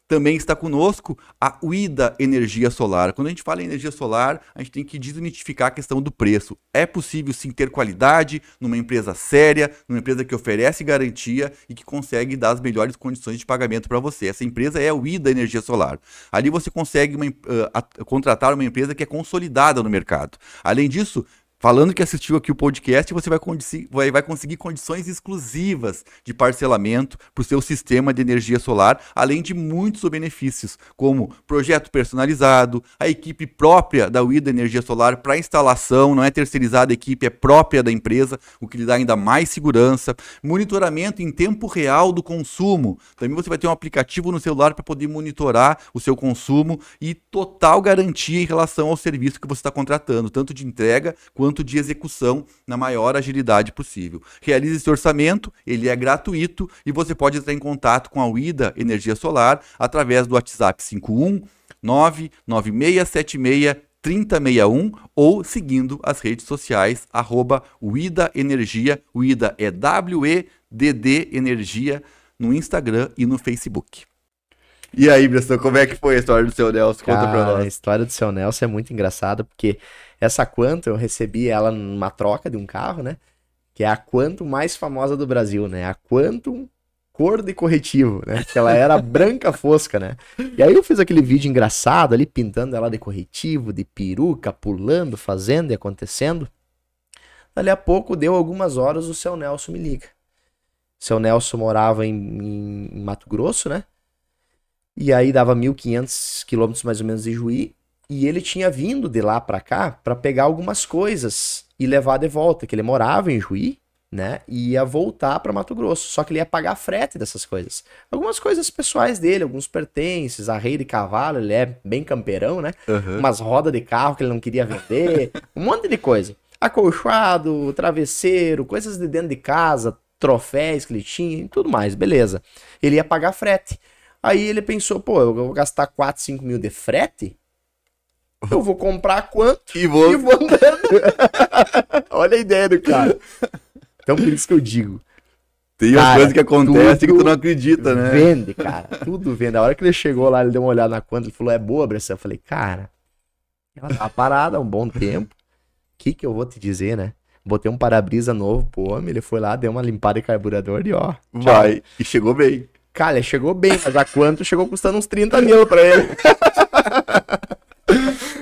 Também está conosco a UIDA Energia Solar. Quando a gente fala em energia solar, a gente tem que desmitificar a questão do preço. É possível sim ter qualidade numa empresa séria, numa empresa que oferece garantia e que consegue dar as melhores condições de pagamento para você. Essa empresa é a UIDA Energia Solar. Ali você consegue uma, uh, contratar uma empresa que é consolidada no mercado. Além disso, Falando que assistiu aqui o podcast, você vai, vai, vai conseguir condições exclusivas de parcelamento para o seu sistema de energia solar, além de muitos benefícios, como projeto personalizado, a equipe própria da UIDA Energia Solar para instalação, não é terceirizada a equipe, é própria da empresa, o que lhe dá ainda mais segurança, monitoramento em tempo real do consumo. Também você vai ter um aplicativo no celular para poder monitorar o seu consumo e total garantia em relação ao serviço que você está contratando, tanto de entrega quanto de execução na maior agilidade possível. Realize esse orçamento, ele é gratuito e você pode entrar em contato com a UIDA Energia Solar através do WhatsApp 51 99676 3061 ou seguindo as redes sociais, arroba Uida Energia, Uida é W-E-D-D Energia, no Instagram e no Facebook. E aí, Breston, como é que foi a história do seu Nelson? Conta Cara, pra nós. A história do seu Nelson é muito engraçada, porque essa Quanto eu recebi ela numa troca de um carro, né? Que é a Quantum mais famosa do Brasil, né? A Quantum cor de corretivo, né? que ela era branca fosca, né? E aí eu fiz aquele vídeo engraçado ali, pintando ela de corretivo, de peruca, pulando, fazendo e acontecendo. Dali a pouco, deu algumas horas, o seu Nelson me liga. O seu Nelson morava em, em Mato Grosso, né? E aí dava 1.500 quilômetros mais ou menos de Juí. E ele tinha vindo de lá para cá para pegar algumas coisas e levar de volta, que ele morava em Juí, né? E ia voltar para Mato Grosso, só que ele ia pagar frete dessas coisas. Algumas coisas pessoais dele, alguns pertences, arreio de cavalo, ele é bem camperão, né? Uhum. Umas rodas de carro que ele não queria vender, um monte de coisa. acolchoado, travesseiro, coisas de dentro de casa, troféis que ele tinha e tudo mais, beleza. Ele ia pagar frete. Aí ele pensou, pô, eu vou gastar 4, 5 mil de frete? Eu vou comprar quanto e vou, e vou andando. Olha a ideia do cara. Então, por isso que eu digo. Tem cara, coisa que acontece que tu não acredita, né? Vende, cara. Tudo vende. A hora que ele chegou lá, ele deu uma olhada na conta, ele falou, é boa, Bressan? Eu falei, cara, ela tá parada há um bom tempo. O que que eu vou te dizer, né? Botei um para-brisa novo pro homem, ele foi lá, deu uma limpada de carburador e ó. Tchau. Vai. E chegou bem. Cara, chegou bem, mas a quanto chegou custando uns 30 mil pra ele.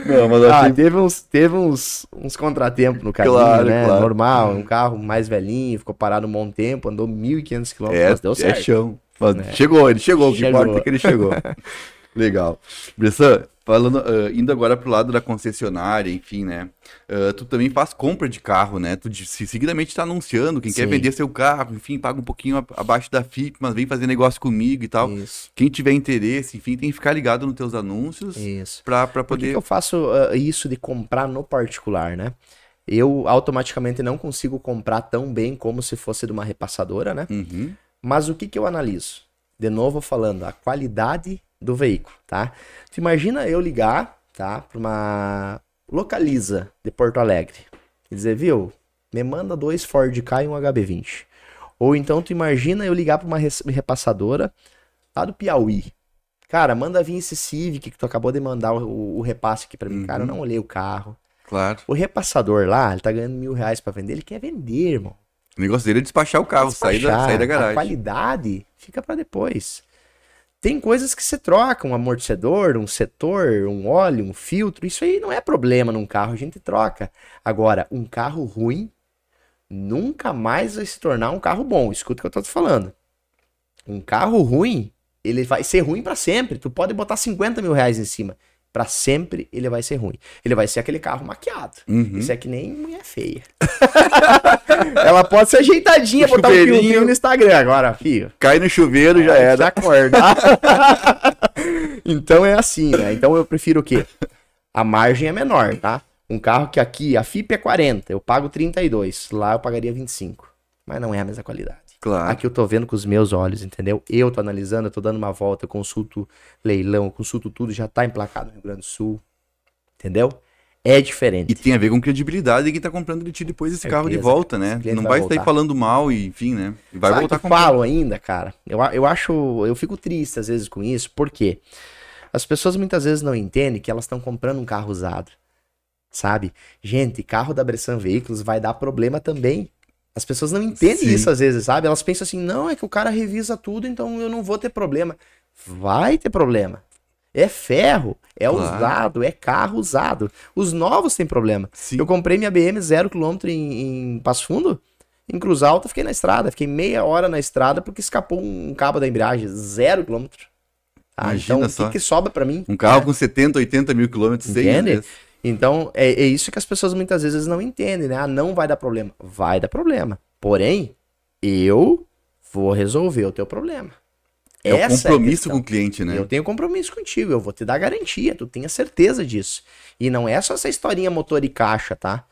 Não, mas ah, teve uns, teve uns, uns contratempos no caminho, claro, né? Claro. Normal, um carro mais velhinho, ficou parado um bom tempo, andou 1.500 km, é, mas deu é certo. É chão. Mas é. Chegou, ele chegou, chegou. que importa é que ele chegou. Legal. Bressan, Falando, uh, indo agora pro lado da concessionária, enfim, né? Uh, tu também faz compra de carro, né? Tu se, seguidamente está anunciando quem Sim. quer vender seu carro, enfim, paga um pouquinho a, abaixo da FIP, mas vem fazer negócio comigo e tal. Isso. Quem tiver interesse, enfim, tem que ficar ligado nos teus anúncios. Isso. para poder. Por que eu faço uh, isso de comprar no particular, né? Eu automaticamente não consigo comprar tão bem como se fosse de uma repassadora, né? Uhum. Mas o que, que eu analiso? De novo falando, a qualidade do veículo, tá? Tu imagina eu ligar, tá, para uma localiza de Porto Alegre e dizer, viu, me manda dois Ford Ka e um HB20. Ou então tu imagina eu ligar para uma repassadora lá do Piauí. Cara, manda vir esse Civic que tu acabou de mandar o, o repasse aqui para mim. Uhum. Cara, eu uhum. não olhei o carro. Claro. O repassador lá, ele tá ganhando mil reais para vender, ele quer vender, irmão. O negócio dele é despachar o carro, despachar, sair, da, sair da garagem. A qualidade fica para depois. Tem coisas que você troca, um amortecedor, um setor, um óleo, um filtro. Isso aí não é problema num carro, a gente troca. Agora, um carro ruim nunca mais vai se tornar um carro bom. Escuta o que eu tô te falando. Um carro ruim, ele vai ser ruim para sempre. Tu pode botar 50 mil reais em cima para sempre ele vai ser ruim. Ele vai ser aquele carro maquiado. Uhum. Isso é que nem mulher feia. Ela pode ser ajeitadinha, botar um fiozinho no Instagram agora, filho. Cai no chuveiro, é, já é Já acorda. então é assim, né? Então eu prefiro o quê? A margem é menor, tá? Um carro que aqui, a FIP é 40, eu pago 32. Lá eu pagaria 25. Mas não é a mesma qualidade. Claro. Aqui eu tô vendo com os meus olhos, entendeu? Eu tô analisando, eu tô dando uma volta, eu consulto leilão, eu consulto tudo, já tá emplacado no Rio Grande do Sul. Entendeu? É diferente. E tem a ver com credibilidade de quem tá comprando de ti depois esse Certeza, é carro de volta, né? Não vai, estar aí falando mal e enfim, né? E vai Sabe voltar com. Eu falo ainda, cara. Eu, eu acho. Eu fico triste às vezes com isso, porque as pessoas muitas vezes não entendem que elas estão comprando um carro usado. Sabe? Gente, carro da Bressan Veículos vai dar problema também. As pessoas não entendem Sim. isso às vezes, sabe? Elas pensam assim, não, é que o cara revisa tudo, então eu não vou ter problema. Vai ter problema. É ferro, é claro. usado, é carro usado. Os novos têm problema. Sim. Eu comprei minha BM zero quilômetro em, em Passo Fundo, em Cruz Alta, fiquei na estrada. Fiquei meia hora na estrada porque escapou um cabo da embreagem. Zero quilômetro. Ah, Imagina então, só. o que, que sobra para mim? Um carro é. com 70, 80 mil quilômetros. Sem então, é, é, isso que as pessoas muitas vezes não entendem, né? Ah, não vai dar problema. Vai dar problema. Porém, eu vou resolver o teu problema. É o um é compromisso é com o cliente, né? Eu tenho compromisso contigo, eu vou te dar garantia, tu tenha certeza disso. E não é só essa historinha motor e caixa, tá?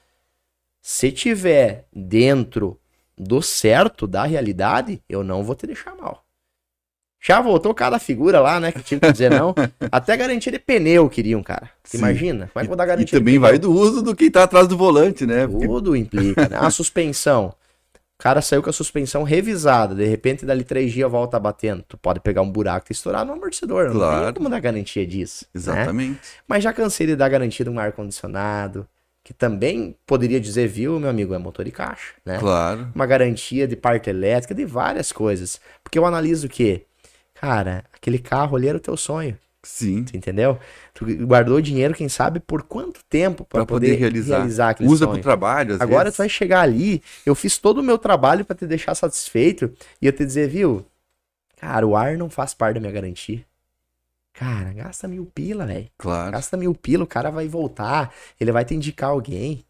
Se tiver dentro do certo, da realidade, eu não vou te deixar mal. Já voltou cada figura lá, né? Que tinha que dizer não. Até garantia de pneu queriam, cara. Sim. Imagina. mas vou dar garantia? E também vai do uso do que tá atrás do volante, né? Porque... Tudo implica. Né? A suspensão. O cara saiu com a suspensão revisada. De repente, dali três dias volta batendo. Tu pode pegar um buraco e estourar no amortecedor. Claro. tem como dar garantia disso. Né? Exatamente. Né? Mas já cansei de dar garantia de um ar-condicionado que também poderia dizer, viu, meu amigo, é motor e caixa, né? Claro. Uma garantia de parte elétrica, de várias coisas. Porque eu analiso que Cara, aquele carro ali era o teu sonho. Sim. Tu entendeu? Tu guardou dinheiro, quem sabe, por quanto tempo para poder, poder, realizar, realizar aquele Usa sonho. pro trabalho, às Agora vezes. tu vai chegar ali, eu fiz todo o meu trabalho para te deixar satisfeito e eu te dizer, viu? Cara, o ar não faz parte da minha garantia. Cara, gasta mil pila, velho. Claro. Gasta mil pila, o cara vai voltar, ele vai te indicar alguém.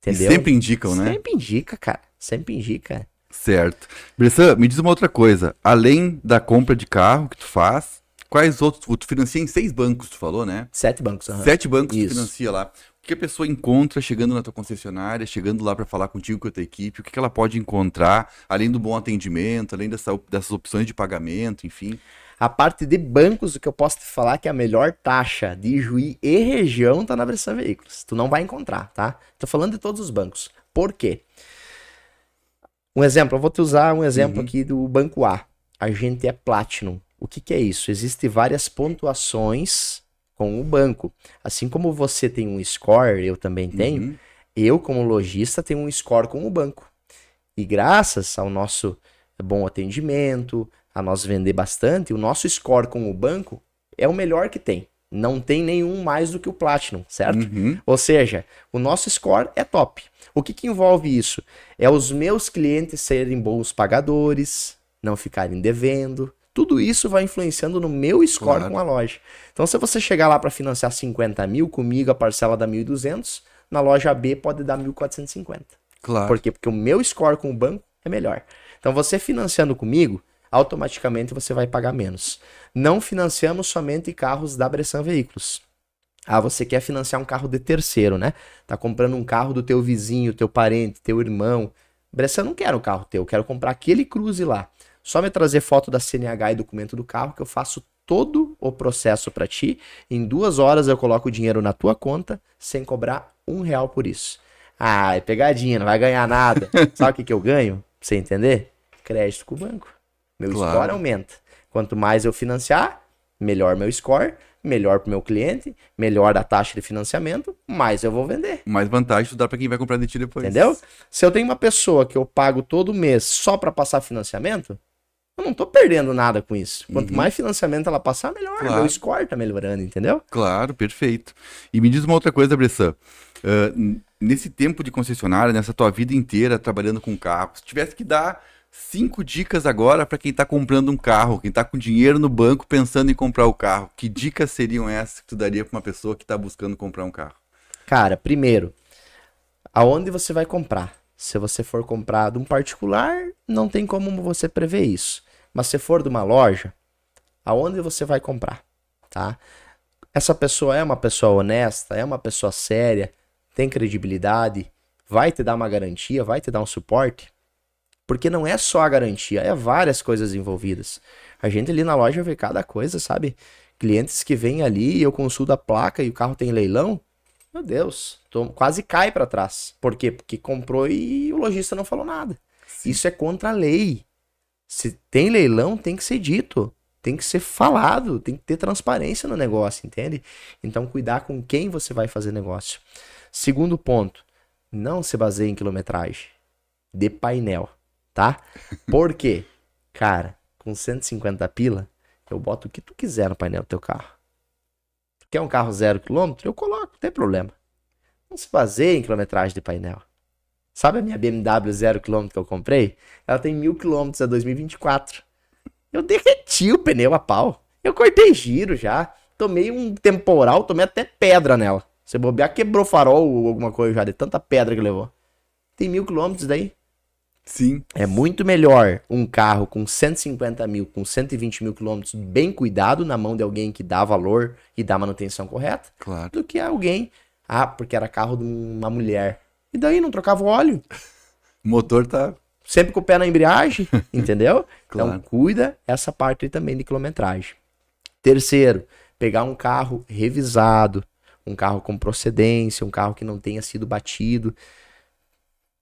Entendeu? E sempre indicam, né? Sempre indica, cara. Sempre indica. Certo. Bressan, me diz uma outra coisa. Além da compra de carro que tu faz, quais outros. Tu financia em seis bancos, tu falou, né? Sete bancos. Uhum. Sete bancos Isso. tu financia lá. O que a pessoa encontra chegando na tua concessionária, chegando lá para falar contigo com a tua equipe? O que, ela pode encontrar, além do bom atendimento, além dessa, dessas opções de pagamento, enfim? A parte de bancos, o que eu posso te falar é que a melhor taxa de Juí e região tá na Bressan Veículos. Tu não vai encontrar, tá? Tô falando de todos os bancos. Por quê? Por quê? Um exemplo, eu vou te usar um exemplo uhum. aqui do banco A. A gente é Platinum. O que, que é isso? Existem várias pontuações com o banco. Assim como você tem um score, eu também tenho. Uhum. Eu, como lojista, tenho um score com o banco. E graças ao nosso bom atendimento, a nós vender bastante, o nosso score com o banco é o melhor que tem. Não tem nenhum mais do que o Platinum, certo? Uhum. Ou seja, o nosso score é top. O que, que envolve isso? É os meus clientes serem bons pagadores, não ficarem devendo. Tudo isso vai influenciando no meu score claro. com a loja. Então, se você chegar lá para financiar 50 mil, comigo a parcela dá 1.200, na loja B pode dar 1.450. Claro. Por quê? Porque o meu score com o banco é melhor. Então, você financiando comigo, automaticamente você vai pagar menos. Não financiamos somente carros da Bressan Veículos. Ah, você quer financiar um carro de terceiro, né? Tá comprando um carro do teu vizinho, teu parente, teu irmão. Bressan, não quero um carro teu, quero comprar aquele cruze lá. Só me trazer foto da CNH e documento do carro que eu faço todo o processo para ti. Em duas horas eu coloco o dinheiro na tua conta sem cobrar um real por isso. Ah, é pegadinha, não vai ganhar nada. Sabe o que, que eu ganho? Pra você entender? Crédito com o banco. Meu claro. score aumenta. Quanto mais eu financiar, melhor meu score melhor para o meu cliente, melhor a taxa de financiamento, mais eu vou vender. Mais vantagem dá para quem vai comprar de ti depois. Entendeu? Se eu tenho uma pessoa que eu pago todo mês só para passar financiamento, eu não estou perdendo nada com isso. Quanto uhum. mais financiamento ela passar, melhor. Claro. Meu score tá melhorando, entendeu? Claro, perfeito. E me diz uma outra coisa, Bressan. Uh, nesse tempo de concessionária, nessa tua vida inteira trabalhando com carros, tivesse que dar Cinco dicas agora para quem está comprando um carro, quem está com dinheiro no banco pensando em comprar o carro. Que dicas seriam essas que tu daria para uma pessoa que está buscando comprar um carro? Cara, primeiro, aonde você vai comprar? Se você for comprar de um particular, não tem como você prever isso. Mas se for de uma loja, aonde você vai comprar, tá? Essa pessoa é uma pessoa honesta, é uma pessoa séria, tem credibilidade, vai te dar uma garantia, vai te dar um suporte? Porque não é só a garantia, é várias coisas envolvidas. A gente ali na loja vê cada coisa, sabe? Clientes que vêm ali e eu consulto a placa e o carro tem leilão. Meu Deus, tô, quase cai para trás. Por quê? Porque comprou e o lojista não falou nada. Sim. Isso é contra a lei. Se tem leilão, tem que ser dito. Tem que ser falado, tem que ter transparência no negócio, entende? Então, cuidar com quem você vai fazer negócio. Segundo ponto, não se baseie em quilometragem. De painel tá? Porque, cara, com 150 pila, eu boto o que tu quiser no painel do teu carro. Tu quer um carro zero quilômetro? Eu coloco, não tem problema. Não se baseia em quilometragem de painel. Sabe a minha BMW zero quilômetro que eu comprei? Ela tem mil quilômetros é a 2024. Eu derreti o pneu a pau. Eu cortei giro já. Tomei um temporal, tomei até pedra nela. você bobear, quebrou farol ou alguma coisa já, de tanta pedra que levou. Tem mil quilômetros daí. Sim. É muito melhor um carro com 150 mil, com 120 mil quilômetros bem cuidado na mão de alguém que dá valor e dá manutenção correta, claro. do que alguém, ah, porque era carro de uma mulher. E daí não trocava o óleo. O motor tá sempre com o pé na embreagem, entendeu? Então, claro. Então cuida essa parte também de quilometragem. Terceiro, pegar um carro revisado, um carro com procedência, um carro que não tenha sido batido.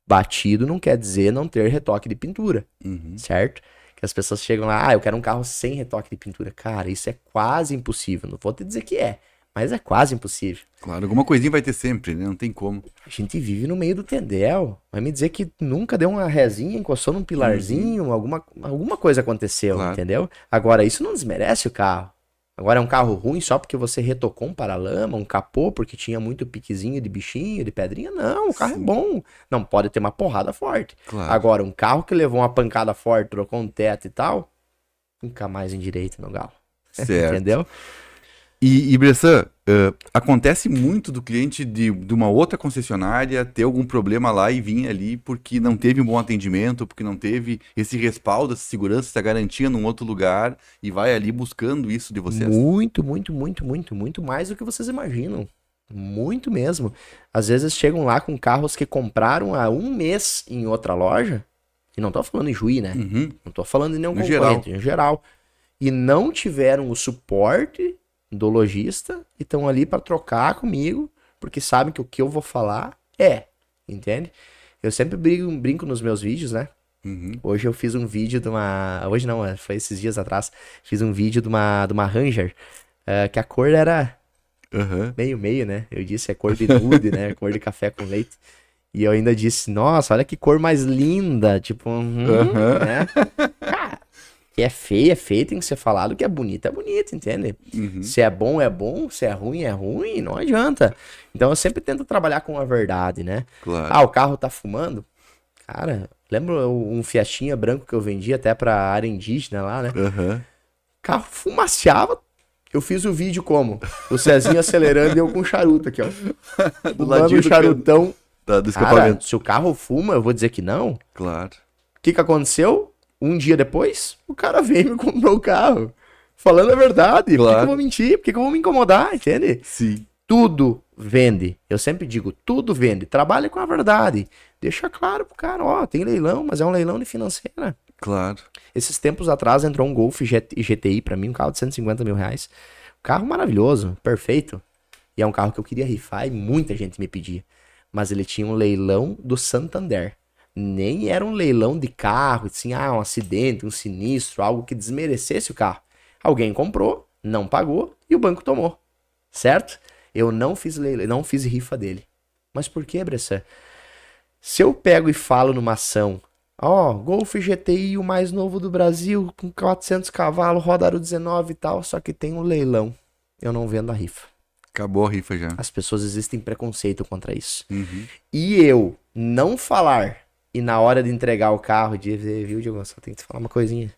Batido não quer dizer não ter retoque de pintura, uhum. certo? Que as pessoas chegam lá, ah, eu quero um carro sem retoque de pintura. Cara, isso é quase impossível. Não vou te dizer que é, mas é quase impossível. Claro, alguma coisinha vai ter sempre, né? Não tem como. A gente vive no meio do tendel. Vai me dizer que nunca deu uma rezinha, encostou num pilarzinho, uhum. alguma, alguma coisa aconteceu, claro. entendeu? Agora, isso não desmerece o carro. Agora é um carro ruim só porque você retocou um paralama, um capô, porque tinha muito piquezinho de bichinho, de pedrinha. Não, o carro é Sim. é bom. Não, pode ter uma porrada forte. Claro. Agora, um carro que levou uma pancada forte, trocou um teto e tal, nunca mais em direito no galo. Entendeu? E, e Bressan, uh, acontece muito do cliente de, de uma outra concessionária ter algum problema lá e vir ali porque não teve um bom atendimento, porque não teve esse respaldo, essa segurança, essa garantia num outro lugar e vai ali buscando isso de vocês? Muito, muito, muito, muito, muito mais do que vocês imaginam. Muito mesmo. Às vezes chegam lá com carros que compraram há um mês em outra loja, e não tô falando em Juiz, né? Uhum. Não tô falando em nenhum no concorrente, geral. em geral. E não tiveram o suporte do lojista e estão ali para trocar comigo, porque sabem que o que eu vou falar é, entende? Eu sempre brinco, brinco nos meus vídeos, né? Uhum. Hoje eu fiz um vídeo de uma. Hoje não, é, foi esses dias atrás. Fiz um vídeo de uma, de uma Ranger uh, que a cor era uhum. meio meio, né? Eu disse é cor de nude, né? Cor de café com leite. E eu ainda disse, nossa, olha que cor mais linda, tipo, uhum, né? é feio, é feio, tem que ser falado que é bonito, é bonito, entende? Uhum. Se é bom, é bom, se é ruim, é ruim, não adianta. Então eu sempre tento trabalhar com a verdade, né? Claro. Ah, o carro tá fumando? Cara, lembro um Fiatinha branco que eu vendi até pra área indígena lá, né? Uhum. Carro fumaceava Eu fiz o vídeo como? O Cezinho acelerando e eu com charuto aqui, ó. Do lado do charutão. Tá, do, do escapamento. Cara, se o carro fuma, eu vou dizer que não? Claro. O que que aconteceu? Um dia depois, o cara veio e me comprou o carro. Falando a verdade. Claro. Por que, eu vou mentir? Por que eu vou me incomodar? Entende? Sim. Tudo vende. Eu sempre digo, tudo vende. Trabalha com a verdade. Deixa claro pro cara, ó, tem leilão, mas é um leilão de financeira. Claro. Esses tempos atrás entrou um Golf GTI para mim, um carro de 150 mil reais. Um carro maravilhoso, perfeito. E é um carro que eu queria rifar e muita gente me pedia. Mas ele tinha um leilão do Santander nem era um leilão de carro, assim, ah, um acidente, um sinistro, algo que desmerecesse o carro. Alguém comprou, não pagou e o banco tomou, certo? Eu não fiz leilão, não fiz rifa dele. Mas por que, Bressan? Se eu pego e falo numa ação, ó, oh, Golf GTI, o mais novo do Brasil, com 400 cavalos, rodaram 19 e tal, só que tem um leilão, eu não vendo a rifa. Acabou a rifa já. As pessoas existem preconceito contra isso. Uhum. E eu não falar e na hora de entregar o carro, dizer, viu, Diego, só tem que te falar uma coisinha.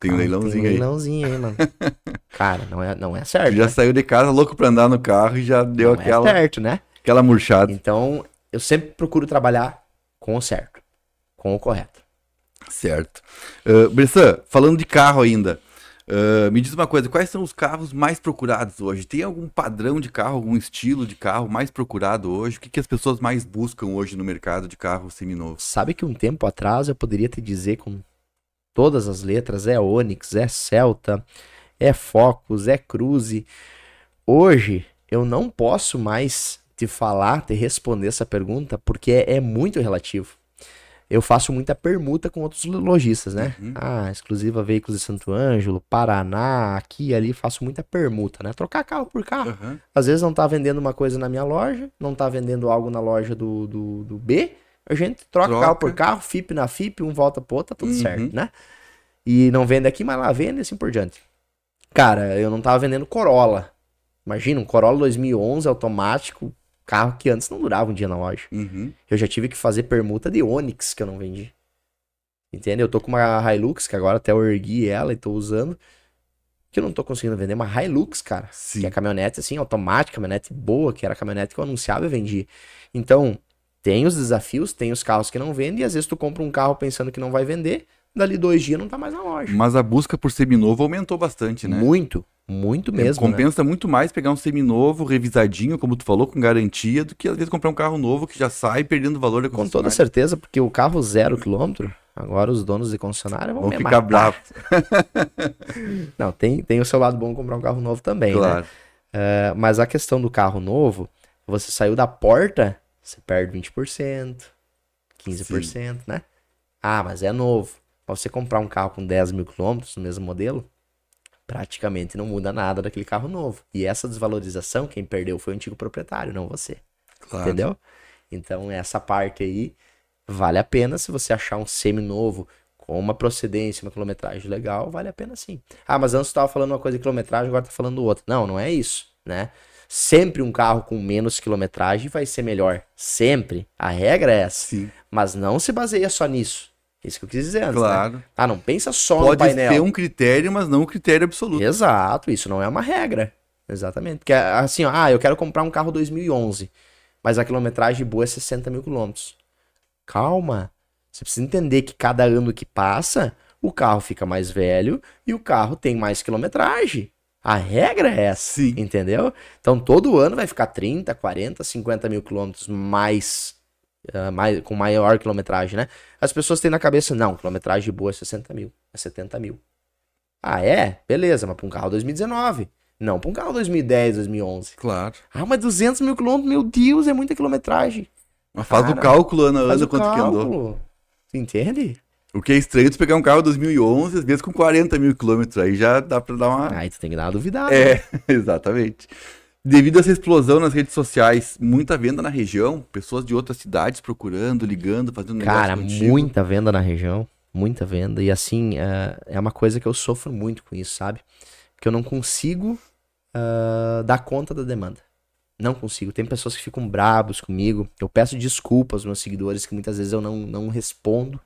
Tem um leilãozinho aí. Tem um leilãozinho aí, mano. Cara, não é, não é certo. Já né? saiu de casa louco pra andar no carro e já deu não é aquela. É certo, né? Aquela murchada. Então, eu sempre procuro trabalhar com o certo, com o correto. Certo. Uh, falando de carro ainda, ah, me diz uma coisa, quais são os carros mais procurados hoje? Tem algum padrão de carro, algum estilo de carro mais procurado hoje? O que, que as pessoas mais buscam hoje no mercado de carro seminovo? Sabe que um tempo atrás eu poderia te dizer com todas as letras, é Onix, é Celta, é Focus, é Cruze. Hoje eu não posso mais te falar, te responder essa pergunta, porque é, é muito relativo eu faço muita permuta com outros lojistas, né? Uhum. Ah, exclusiva veículos de Santo Ângelo, Paraná, aqui e ali, faço muita permuta, né? Trocar carro por carro. Uhum. Às vezes não tá vendendo uma coisa na minha loja, não tá vendendo algo na loja do, do, do B, a gente troca, troca, carro por carro, FIP na FIP, um volta pro outro, tá tudo uhum. certo, né? E não vende aqui, mas lá vende e assim por diante. Cara, eu não tava vendendo Corolla. Imagina, um Corolla 2011 automático, Carro que antes não durava um dia na loja. Uhum. Eu já tive que fazer permuta de Onix que eu não vendi. Entende? Eu tô com uma Hilux, que agora até eu ergui ela e tô usando. Que eu não tô conseguindo vender uma Hilux, cara. Sim. Que é caminhonete, assim, automática, caminhonete boa, que era a caminhonete que eu anunciava e vendi. Então, tem os desafios, tem os carros que não vendem, e às vezes tu compra um carro pensando que não vai vender, dali dois dias não tá mais na loja. Mas a busca por seminovo aumentou bastante, né? Muito. Muito é, mesmo. É, compensa né? muito mais pegar um seminovo, revisadinho, como tu falou, com garantia, do que às vezes comprar um carro novo que já sai perdendo valor da Com toda certeza, porque o carro zero quilômetro, agora os donos de concessionária vão, vão ficar bravos. Não, tem, tem o seu lado bom comprar um carro novo também, né? claro. né? Uh, mas a questão do carro novo, você saiu da porta, você perde 20%, 15%, Sim. né? Ah, mas é novo. Pra você comprar um carro com 10 mil quilômetros, no mesmo modelo, praticamente não muda nada daquele carro novo. E essa desvalorização, quem perdeu foi o antigo proprietário, não você. Claro. Entendeu? Então, essa parte aí vale a pena se você achar um semi-novo com uma procedência, uma quilometragem legal, vale a pena sim. Ah, mas antes estava falando uma coisa de quilometragem, agora tá falando outra. Não, não é isso, né? Sempre um carro com menos quilometragem vai ser melhor. Sempre. A regra é essa. Sim. Mas não se baseia só nisso. É isso que eu quis dizer antes. Né? Claro. Né? Ah, não pensa só Pode no painel. Pode ter um critério, mas não um critério absoluto. Exato, isso não é uma regra. Exatamente. Porque assim, ó, ah, eu quero comprar um carro 2011, mas a quilometragem boa é 60 mil quilômetros. Calma. Você precisa entender que cada ano que passa, o carro fica mais velho e o carro tem mais quilometragem. A regra é essa, Sim. entendeu? Então todo ano vai ficar 30, 40, 50 mil quilômetros mais ah, mais, com maior quilometragem, né? As pessoas têm na cabeça, não, quilometragem boa é 60 mil, é 70 mil. Ah, é? Beleza, mas para um carro 2019. Não, para um carro 2010, 2011. Claro. Ah, mas 200 mil quilômetros, meu Deus, é muita quilometragem. Mas faz Cara, o cálculo, Ana, faz Ana quanto cálculo. que andou. Tu entende? O que é estranho é tu pegar um carro 2011, às vezes com 40 mil quilômetros, aí já dá para dar uma... Aí tu tem que dar uma duvidada. É, né? exatamente. Devido a essa explosão nas redes sociais, muita venda na região, pessoas de outras cidades procurando, ligando, fazendo negócio Cara, contigo. muita venda na região, muita venda. E assim, é, é uma coisa que eu sofro muito com isso, sabe? Que eu não consigo uh, dar conta da demanda. Não consigo. Tem pessoas que ficam brabos comigo. Eu peço desculpas aos meus seguidores, que muitas vezes eu não, não respondo.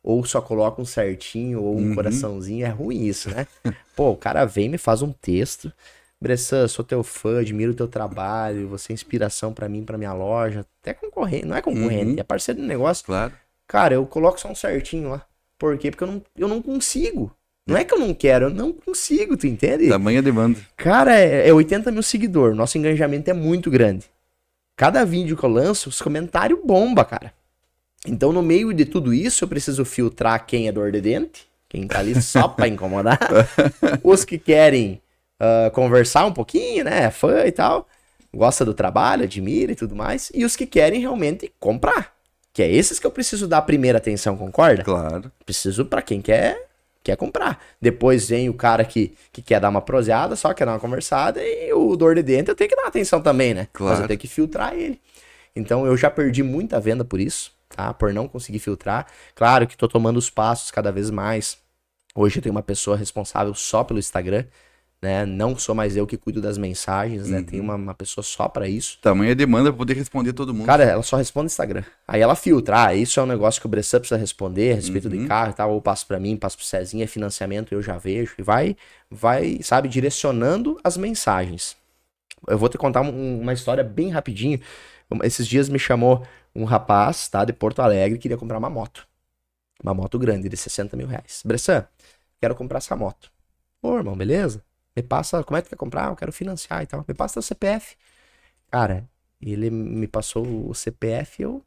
Ou só coloco um certinho, ou um uhum. coraçãozinho. É ruim isso, né? Pô, o cara vem, me faz um texto Bressan, sou teu fã, admiro teu trabalho, você é inspiração para mim, para minha loja. Até concorrente, não é concorrente, uhum. é parceiro do negócio. Claro. Cara, eu coloco só um certinho lá. Por quê? Porque eu não, eu não consigo. Não é que eu não quero, eu não consigo, tu entende? Tamanha demanda. Cara, é, é 80 mil seguidores, nosso engajamento é muito grande. Cada vídeo que eu lanço, os comentários bomba, cara. Então, no meio de tudo isso, eu preciso filtrar quem é dor de dente, quem tá ali só pra incomodar, os que querem uh, conversar um pouquinho, né? É fã e tal. Gosta do trabalho, admira e tudo mais. E os que querem realmente comprar. Que é esses que eu preciso dar a primeira atenção, concorda? Claro. Preciso para quem quer quer comprar. Depois vem o cara que, que quer dar uma proseada, só quer dar uma conversada, e o dor de dentro eu tenho que dar atenção também, né? Claro. Mas eu tenho que filtrar ele. Então eu já perdi muita venda por isso, tá? Por não conseguir filtrar. Claro que tô tomando os passos cada vez mais. Hoje eu tenho uma pessoa responsável só pelo Instagram né? Não sou mais eu que cuido das mensagens, né? Tem uhum. uma, uma pessoa só para isso. Tamanha demanda pra poder responder todo mundo. Cara, ela só responde Instagram. Aí ela filtra, ah, isso é um negócio que o Bressan precisa responder a respeito uhum. de carro e tal, ou passo para mim, passo pro Cezinha, é financiamento eu já vejo. E vai, vai, sabe, direcionando as mensagens. Eu vou te contar um, uma história bem rapidinho. Esses dias me chamou um rapaz, tá, de Porto Alegre, queria comprar uma moto. Uma moto grande, de 60 mil reais. Bressan, quero comprar essa moto. Pô, irmão, beleza? Me passa, como é que tu quer comprar? Eu quero financiar e tal. Me passa teu CPF. Cara, ele me passou o CPF eu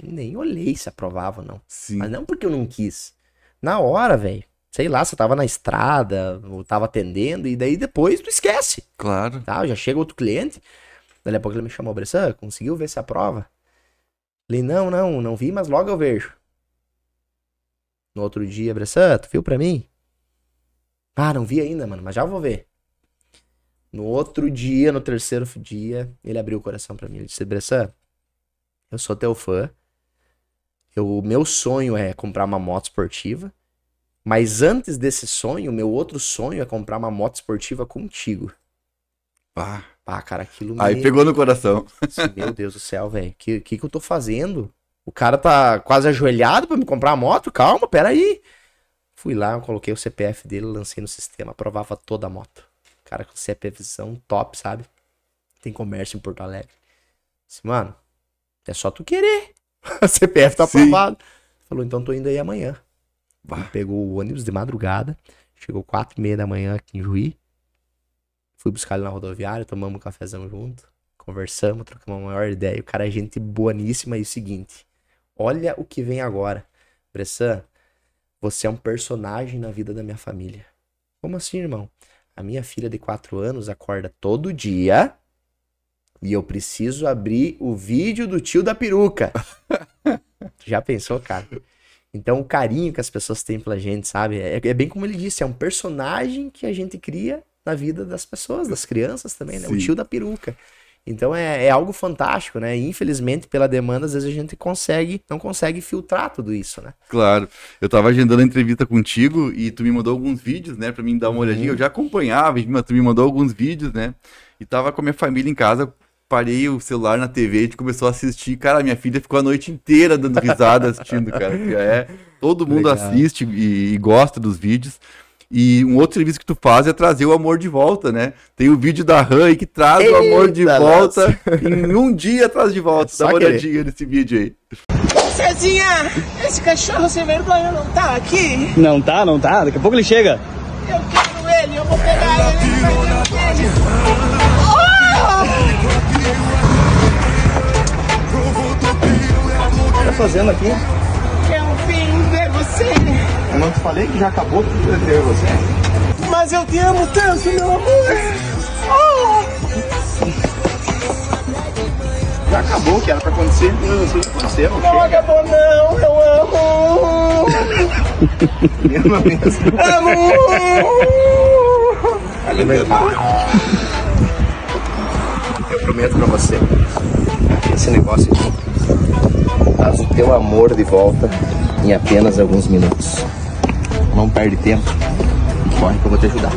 nem olhei se aprovava ou não. Sim. Mas não porque eu não quis. Na hora, velho. Sei lá, você eu tava na estrada, ou tava atendendo, e daí depois tu esquece. Claro. Tá, já chega outro cliente. Daí a pouco ele me chamou, Bressan, conseguiu ver se aprova? Falei, não, não, não vi, mas logo eu vejo. No outro dia, Bressan, tu viu pra mim? Ah, não vi ainda, mano, mas já vou ver. No outro dia, no terceiro dia, ele abriu o coração para mim. Ele disse: Bressan, eu sou teu fã. o meu sonho é comprar uma moto esportiva. Mas antes desse sonho, meu outro sonho é comprar uma moto esportiva contigo. Pá. Pá, cara, aquilo. Aí pegou no coração. Assim, meu Deus do céu, velho. O que, que, que eu tô fazendo? O cara tá quase ajoelhado para me comprar a moto? Calma, peraí. aí. Fui lá, coloquei o CPF dele, lancei no sistema, aprovava toda a moto. Cara com CPFzão top, sabe? Tem comércio em Porto Alegre. Disse, mano, é só tu querer. o CPF tá Sim. Falou, então tô indo aí amanhã. Pegou o ônibus de madrugada, chegou quatro e meia da manhã aqui em Juí. Fui buscar ele na rodoviária, tomamos um cafezão junto, conversamos, trocamos a maior ideia. O cara é gente boníssima e é o seguinte, olha o que vem agora. Bressan, você é um personagem na vida da minha família. Como assim, irmão? A minha filha de 4 anos acorda todo dia e eu preciso abrir o vídeo do tio da peruca. Já pensou, cara? Então, o carinho que as pessoas têm pela gente, sabe? É, é, bem como ele disse, é um personagem que a gente cria na vida das pessoas, das crianças também, né? Sim. O tio da peruca. Então é, é algo fantástico, né? infelizmente, pela demanda, às vezes a gente consegue, não consegue filtrar tudo isso, né? Claro. Eu tava agendando a entrevista contigo e tu me mandou alguns vídeos, né? Pra mim dar uma uhum. olhadinha. Eu já acompanhava, mas tu me mandou alguns vídeos, né? E tava com a minha família em casa, parei o celular na TV, a gente começou a assistir. Cara, minha filha ficou a noite inteira dando risada assistindo, cara. É, todo mundo Legal. assiste e, e, gosta dos vídeos. E um outro serviço que tu faz é trazer o amor de volta, né? Tem o vídeo da Han aí que traz Eita, o amor de volta em um dia traz de volta. É Dá uma querer. olhadinha nesse vídeo aí. Cezinha, esse cachorro sem vergonha não tá aqui? Não tá, não tá. Daqui a pouco ele chega. Eu quero ele, eu vou pegar ele. ele vai ele. o que tá fazendo aqui? não te falei que já acabou tudo entre eu e você? Mas eu te amo tanto, meu amor! Oh. Já acabou o que era pra acontecer, não aconteceu. Não chega. É acabou não, eu amo! mesmo mesmo. Amo! Eu prometo pra você, esse negócio aqui traz o teu amor de volta em apenas alguns minutos não perde tempo corre que eu vou te ajudar.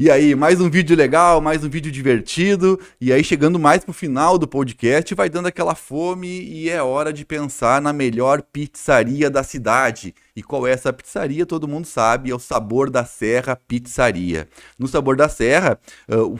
E aí, mais um vídeo legal, mais um vídeo divertido. E aí, chegando mais pro final do podcast, vai dando aquela fome e é hora de pensar na melhor pizzaria da cidade. E qual é essa pizzaria? Todo mundo sabe, é o Sabor da Serra Pizzaria. No Sabor da Serra, uh, o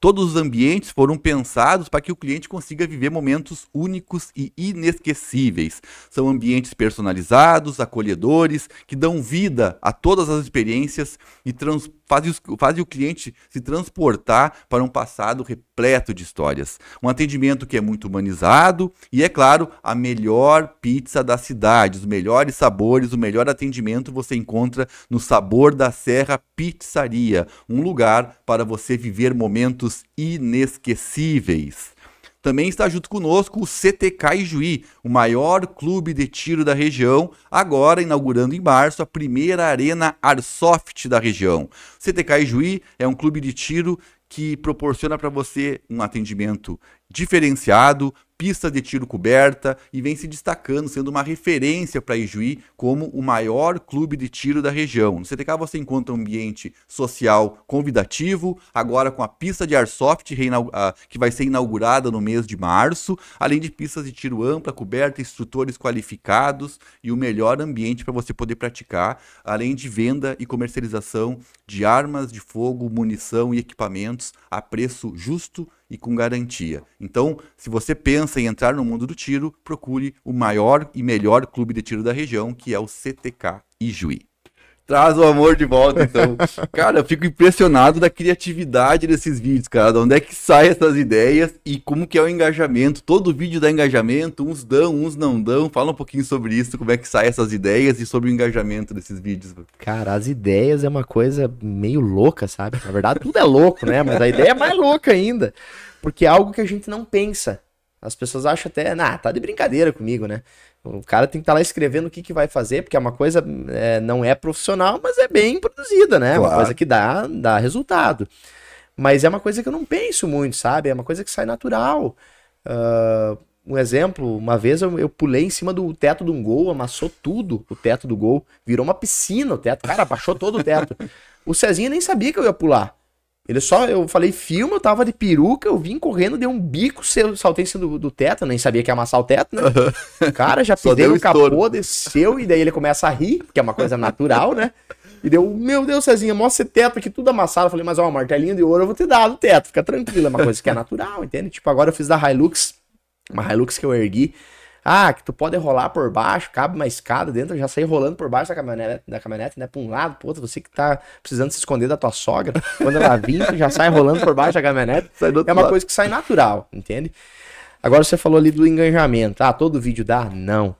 Todos os ambientes foram pensados para que o cliente consiga viver momentos únicos e inesquecíveis. São ambientes personalizados, acolhedores, que dão vida a todas as experiências e transportam faz os, o cliente se transportar para um passado repleto de histórias. Um atendimento que é muito humanizado e, é claro, a melhor pizza da cidade, os melhores sabores, o melhor atendimento você encontra no Sabor da Serra Pizzaria, um lugar para você viver momentos inesquecíveis. Também está junto conosco o CTK Ijuí, o maior clube de tiro da região, agora inaugurando em março a primeira arena Airsoft da região. O CTK Ijuí é um clube de tiro que proporciona para você um atendimento diferenciado, pista de tiro coberta e vem se destacando, sendo uma referência para Ijuí como o maior clube de tiro da região. No CTK você encontra um ambiente social convidativo, agora com a pista de airsoft ah, que vai ser inaugurada no mês de março, além de pistas de tiro ampla, coberta, instrutores qualificados e o melhor ambiente para você poder praticar, além de venda e comercialização de armas de fogo, munição e equipamentos a preço justo e com garantia. Então, se você pensa em entrar no mundo do tiro, procure o maior e melhor clube de tiro da região, que é o CTK Ijuí. Traz o amor de volta, então. cara, eu fico impressionado da criatividade desses vídeos, cara. De onde é que saem essas ideias e como que é o engajamento. Todo vídeo dá engajamento, uns dão, uns não dão. Fala um pouquinho sobre isso, como é que saem essas ideias e sobre o engajamento desses vídeos. Cara, as ideias é uma coisa meio louca, sabe? Na verdade, tudo é louco, né? Mas a ideia é mais louca ainda. Porque é algo que a gente não pensa. As pessoas acham até, ah, tá de brincadeira comigo, né? O cara tem que estar tá lá escrevendo o que, que vai fazer, porque é uma coisa é, não é profissional, mas é bem produzida, né? É claro. Uma coisa que dá, dá resultado. Mas é uma coisa que eu não penso muito, sabe? É uma coisa que sai natural. Uh, um exemplo, uma vez eu, eu, pulei em cima do teto de um gol, amassou tudo o teto do gol, virou uma piscina o teto, cara, baixou todo o teto. o Cezinha nem sabia que eu ia pular. Ele só, eu falei, filma, eu tava de peruca, eu vim correndo, dei um bico, saltei em cima do, do teto, nem sabia que ia amassar o teto, né? Cara, já pisei no capô, estouro. desceu, e daí ele começa a rir, que é uma coisa natural, né? E deu, meu Deus, Cezinha, mostra esse teto aqui tudo amassado. Eu falei, mas ó, martelinho de ouro eu vou te dar o teto, fica tranquilo, é uma coisa que é natural, entende? Tipo, agora eu fiz da Hilux, uma Hilux que eu ergui, ah, que tu pode rolar por baixo, cabe uma escada dentro, já sai rolando por baixo da caminhonete, da caminhonete né? Pra um lado, pro outro, você que tá precisando se esconder da tua sogra, quando ela vir, já sai rolando por baixo da caminhonete. É uma lado. coisa que sai natural, entende? Agora você falou ali do engajamento. Ah, todo vídeo dá? Não.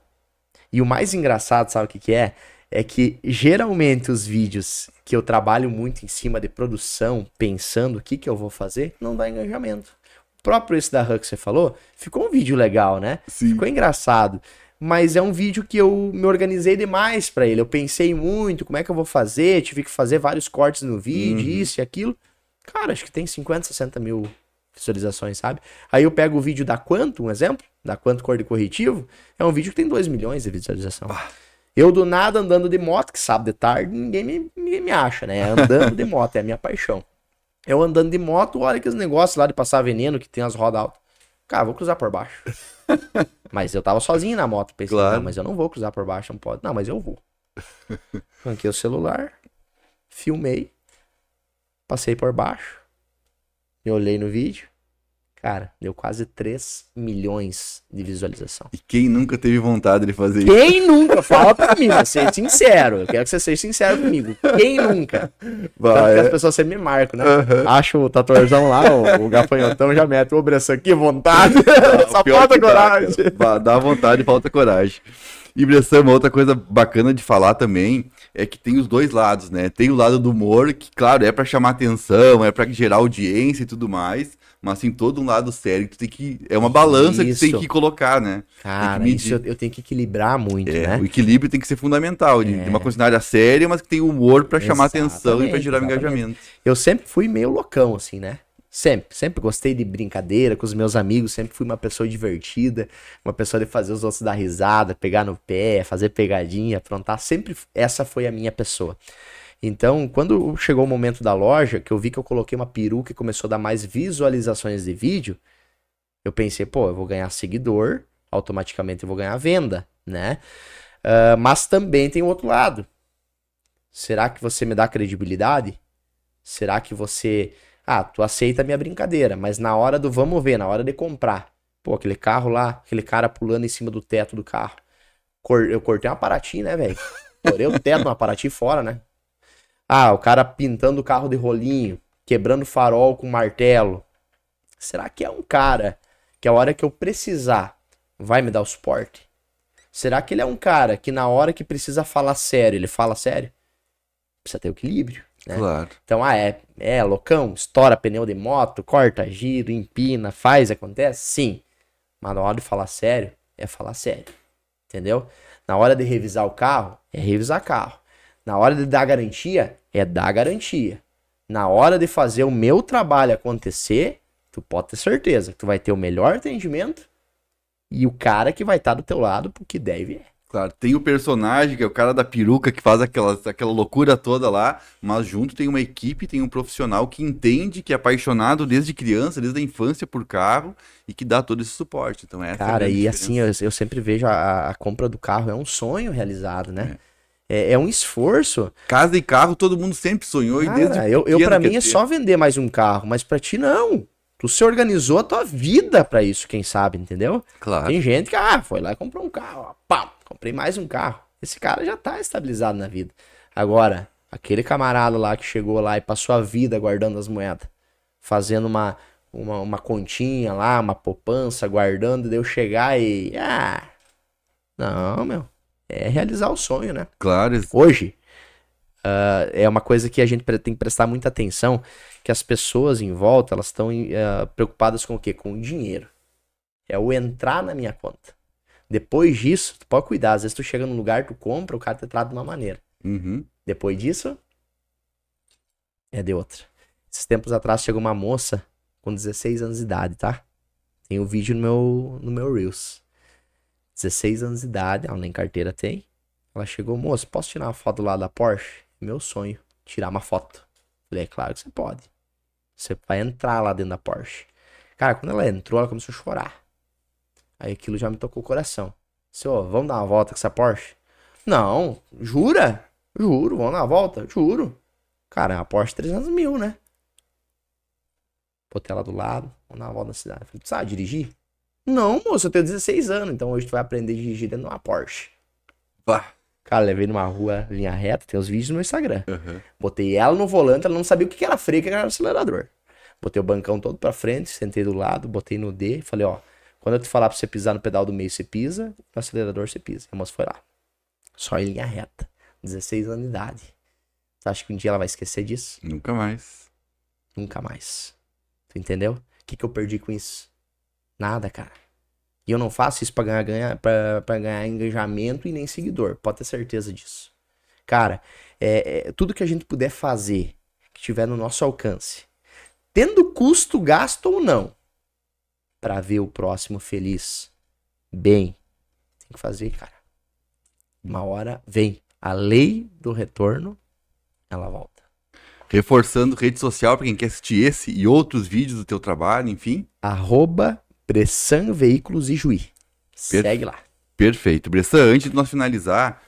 E o mais engraçado, sabe o que, que é? É que geralmente os vídeos que eu trabalho muito em cima de produção, pensando o que, que eu vou fazer, não dá engajamento próprio esse da Huck que você falou, ficou um vídeo legal, né? Sim. Ficou engraçado. Mas é um vídeo que eu me organizei demais para ele. Eu pensei muito, como é que eu vou fazer? Tive que fazer vários cortes no vídeo, uhum. isso e aquilo. Cara, acho que tem 50, 60 mil visualizações, sabe? Aí eu pego o vídeo da Quanto, um exemplo, da Quanto Cor de Corretivo, é um vídeo que tem 2 milhões de visualização. Eu do nada andando de moto, que sabe de tarde ninguém me, ninguém me acha, né? Andando de moto, é a minha paixão. É eu andando de moto, olha aqueles negócios lá de passar veneno que tem as rodas altas. Cara, vou cruzar por baixo. mas eu tava sozinho na moto, pensei, claro. não, mas eu não vou cruzar por baixo, não pode. Não, mas eu vou. Franquei o celular, filmei, passei por baixo, me olhei no vídeo, Cara, deu quase 3 milhões de visualização. E quem nunca teve vontade de fazer quem isso? Quem nunca? Fala pra mim, mas sincero. Eu quero que você seja sincero comigo. Quem nunca? Vai, as pessoas sempre me marcam, né? Uhum. Acho o tatuadorzão lá, o, o gafanhotão já mete. Ô, Bressan, assim, que vontade! Só falta coragem. Dá, dá vontade, falta coragem. E, Bressan, uma outra coisa bacana de falar também é que tem os dois lados, né? Tem o lado do humor, que, claro, é para chamar atenção, é para gerar audiência e tudo mais mas tem assim, todo um lado sério que tu tem que. É uma balança isso. que tu tem que colocar, né? Cara, isso eu, eu, tenho que equilibrar muito, é, né? O equilíbrio tem que ser fundamental, de, é. de uma é. concessionária séria, mas que tem humor para chamar atenção e para gerar engajamento. Eu sempre fui meio loucão, assim, né? Sempre, sempre gostei de brincadeira com os meus amigos, sempre fui uma pessoa divertida, uma pessoa de fazer os outros dar risada, pegar no pé, fazer pegadinha, aprontar. Sempre essa foi a minha pessoa. Então, quando chegou o momento da loja, que eu vi que eu coloquei uma peruca e começou a dar mais visualizações de vídeo, eu pensei, pô, eu vou ganhar seguidor, automaticamente eu vou ganhar venda, né? Uh, mas também tem o outro lado. Será que você me dá credibilidade? Será que você. Ah, tu aceita a minha brincadeira, mas na hora do vamos ver, na hora de comprar. Pô, aquele carro lá, aquele cara pulando em cima do teto do carro. Eu cortei uma Paraty, né, velho? Corei o teto, uma Paraty fora, né? Ah, o cara pintando o carro de rolinho, quebrando farol com martelo. Será que é um cara que a hora que eu precisar vai me dar o suporte? Será que ele é um cara que na hora que precisa falar sério, ele fala sério? Precisa ter equilíbrio. Né? Claro. Então, ah, é, é loucão, estoura pneu de moto, corta, giro, empina, faz, acontece? Sim. Mas na hora de falar sério, é falar sério. Entendeu? Na hora de revisar o carro, é revisar carro. Na hora de dar garantia, é dar garantia. Na hora de fazer o meu trabalho acontecer, tu pode ter certeza que tu vai ter o melhor atendimento e o cara que vai estar tá do teu lado porque deve é. Claro, tem o personagem, que é o cara da peruca que faz aquela, aquela loucura toda lá, mas junto tem uma equipe, tem um profissional que entende, que é apaixonado desde criança, desde a infância por carro e que dá todo esse suporte. Então, essa é Cara, é e diferença. assim, eu, eu, sempre vejo a, a, compra do carro é um sonho realizado, né? É é, é, um esforço. Casa e carro, todo mundo sempre sonhou Cara, e desde eu, eu para mim é só vender mais um carro, mas para ti não. Tu se organizou a tua vida para isso, quem sabe, entendeu? Claro. Tem gente que ah, foi lá e comprou um carro, ó, comprei mais um carro. Esse cara já tá estabilizado na vida. Agora, aquele camarada lá que chegou lá e passou a vida guardando as moedas, fazendo uma uma, uma continha lá, uma poupança, guardando, e eu chegar e ah, não, meu é realizar o sonho, né? Claro. Hoje, uh, é uma coisa que a gente tem que prestar muita atenção, que as pessoas em volta, elas estão uh, preocupadas com o quê? Com o dinheiro. É o entrar na minha conta. Depois disso, tu pode cuidar. Às vezes tu chega num lugar, tu compra, o cara te trata de uma maneira. Uhum. Depois disso, é de outra. Esses tempos atrás chegou uma moça com 16 anos de idade, tá? Tem um vídeo no meu, no meu Reels. 16 anos de idade, ela nem carteira tem. Ela chegou, moço, posso tirar uma foto lá da Porsche? Meu sonho, tirar uma foto. Falei, é claro que você pode. Você vai entrar lá dentro da Porsche. Cara, quando ela entrou, ela começou a chorar. Aí aquilo já me tocou o coração. Senhor, vamos dar uma volta com essa Porsche? Não, jura? Juro, vamos dar uma volta? Juro. Cara, é uma Porsche 300 mil, né? Botei ela do lado, vamos dar uma volta na cidade. Falei, sabe dirigir? Não, moço, eu tenho 16 anos, então hoje tu vai aprender a dirigir dentro de uma Porsche. Bah. Cara, levei numa rua linha reta, tem os vídeos no meu Instagram. Uhum. Botei ela no volante, ela não sabia o que era freio, o que era acelerador. Botei o bancão todo pra frente, sentei do lado, botei no D, falei, ó, quando eu te falar pra você pisar no pedal do meio, você pisa, no acelerador você pisa. A moça foi lá. Só em linha reta. 16 anos de idade. Você acha que um dia ela vai esquecer disso? Nunca mais. Nunca mais. Tu entendeu? O que, que eu perdi com isso? Nada, cara. E eu não faço isso pra ganhar, ganhar, pra, pra ganhar engajamento e nem seguidor. Pode ter certeza disso. Cara, é, é, tudo que a gente puder fazer, que tiver no nosso alcance, tendo custo, gasto ou não, para ver o próximo feliz, bem, tem que fazer, cara. Uma hora vem. A lei do retorno, ela volta. Reforçando rede social para quem quer assistir esse e outros vídeos do teu trabalho, enfim. Arroba Bressan Veículos e Juí. Segue lá. Perfeito. Bressan, antes de nós finalizar,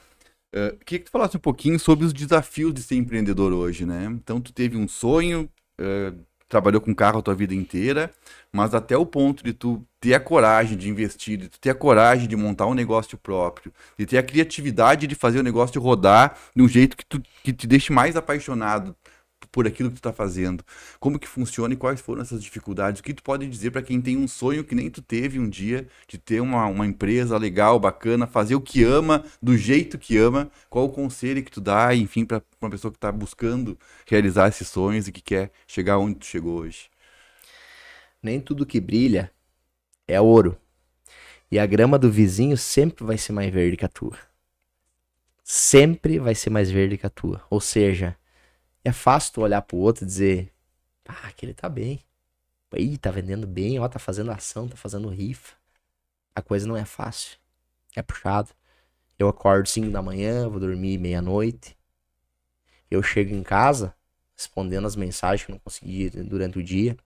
uh, queria que tu falasse um pouquinho sobre os desafios de ser empreendedor hoje, né? Então, tu teve um sonho, uh, trabalhou com carro a tua vida inteira, mas até o ponto de tu ter a coragem de investir, de tu ter a coragem de montar um negócio próprio, de ter a criatividade de fazer o negócio rodar de um jeito que, tu, que te deixe mais apaixonado por aquilo que tu está fazendo, como que funciona e quais foram essas dificuldades, o que tu pode dizer para quem tem um sonho que nem tu teve um dia, de ter uma, uma empresa legal, bacana, fazer o que ama, do jeito que ama, qual o conselho que tu dá, enfim, para uma pessoa que está buscando realizar esses sonhos e que quer chegar onde tu chegou hoje? Nem tudo que brilha é ouro. E a grama do vizinho sempre vai ser mais verde que a tua. Sempre vai ser mais verde que a tua. Ou seja, é fácil tu olhar pro outro e dizer: ah, aquele tá bem. Ih, tá vendendo bem, ó, tá fazendo ação, tá fazendo rifa. A coisa não é fácil. É puxado. Eu acordo 5 da manhã, vou dormir meia-noite. Eu chego em casa, respondendo as mensagens que não consegui durante o dia.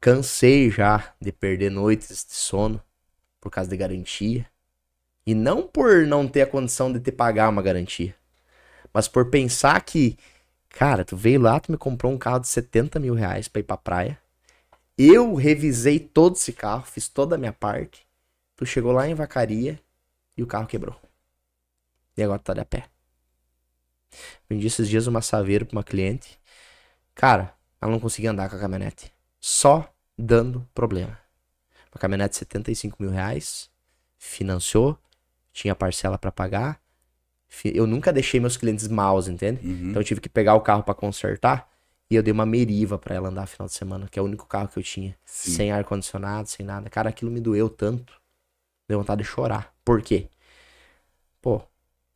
Cansei já de perder noites de sono por causa de garantia. E não por não ter a condição de te pagar uma garantia, mas por pensar que Cara, tu veio lá, tu me comprou um carro de 70 mil reais pra ir pra praia. Eu revisei todo esse carro, fiz toda a minha parte. Tu chegou lá em vacaria e o carro quebrou. E agora tu tá de a pé. Vendi esses dias uma saveira pra uma cliente. Cara, ela não conseguia andar com a caminhonete. Só dando problema. Uma caminhonete de 75 mil reais. Financiou. Tinha parcela para pagar eu nunca deixei meus clientes maus, entende? Uhum. Então eu tive que pegar o carro para consertar e eu dei uma meriva para ela andar final de semana, que é o único carro que eu tinha, Sim. sem ar condicionado, sem nada. Cara, aquilo me doeu tanto. Deu vontade de chorar. Por quê? Pô,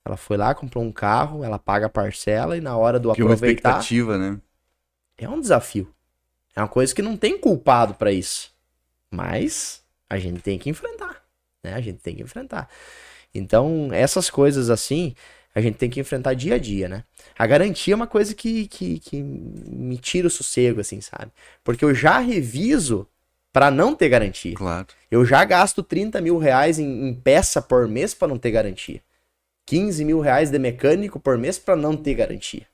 ela foi lá, comprou um carro, ela paga a parcela e na hora do que aproveitar. Uma expectativa, né? É um desafio. É uma coisa que não tem culpado para isso. Mas a gente tem que enfrentar, né? A gente tem que enfrentar. Então, essas coisas assim, a gente tem que enfrentar dia a dia, né? A garantia é uma coisa que, que, que me tira o sossego, assim, sabe? Porque eu já reviso para não ter garantia. Claro. Eu já gasto 30 mil reais em, em peça por mês para não ter garantia. 15 mil reais de mecânico por mês para não ter garantia.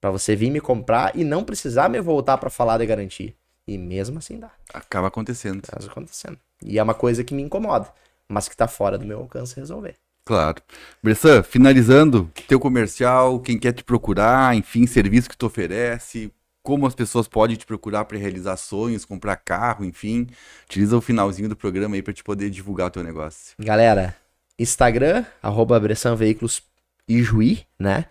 Para você vir me comprar e não precisar me voltar para falar de garantia. E mesmo assim dá. Acaba acontecendo. Acaba acontecendo. E é uma coisa que me incomoda mas que está fora do meu alcance resolver. Claro. Bressan, finalizando, teu comercial, quem quer te procurar, enfim, serviço que tu oferece, como as pessoas podem te procurar para realizar sonhos, comprar carro, enfim. Utiliza o finalzinho do programa aí para te poder divulgar o teu negócio. Galera, Instagram, arroba Bressan Veículos Juí, né?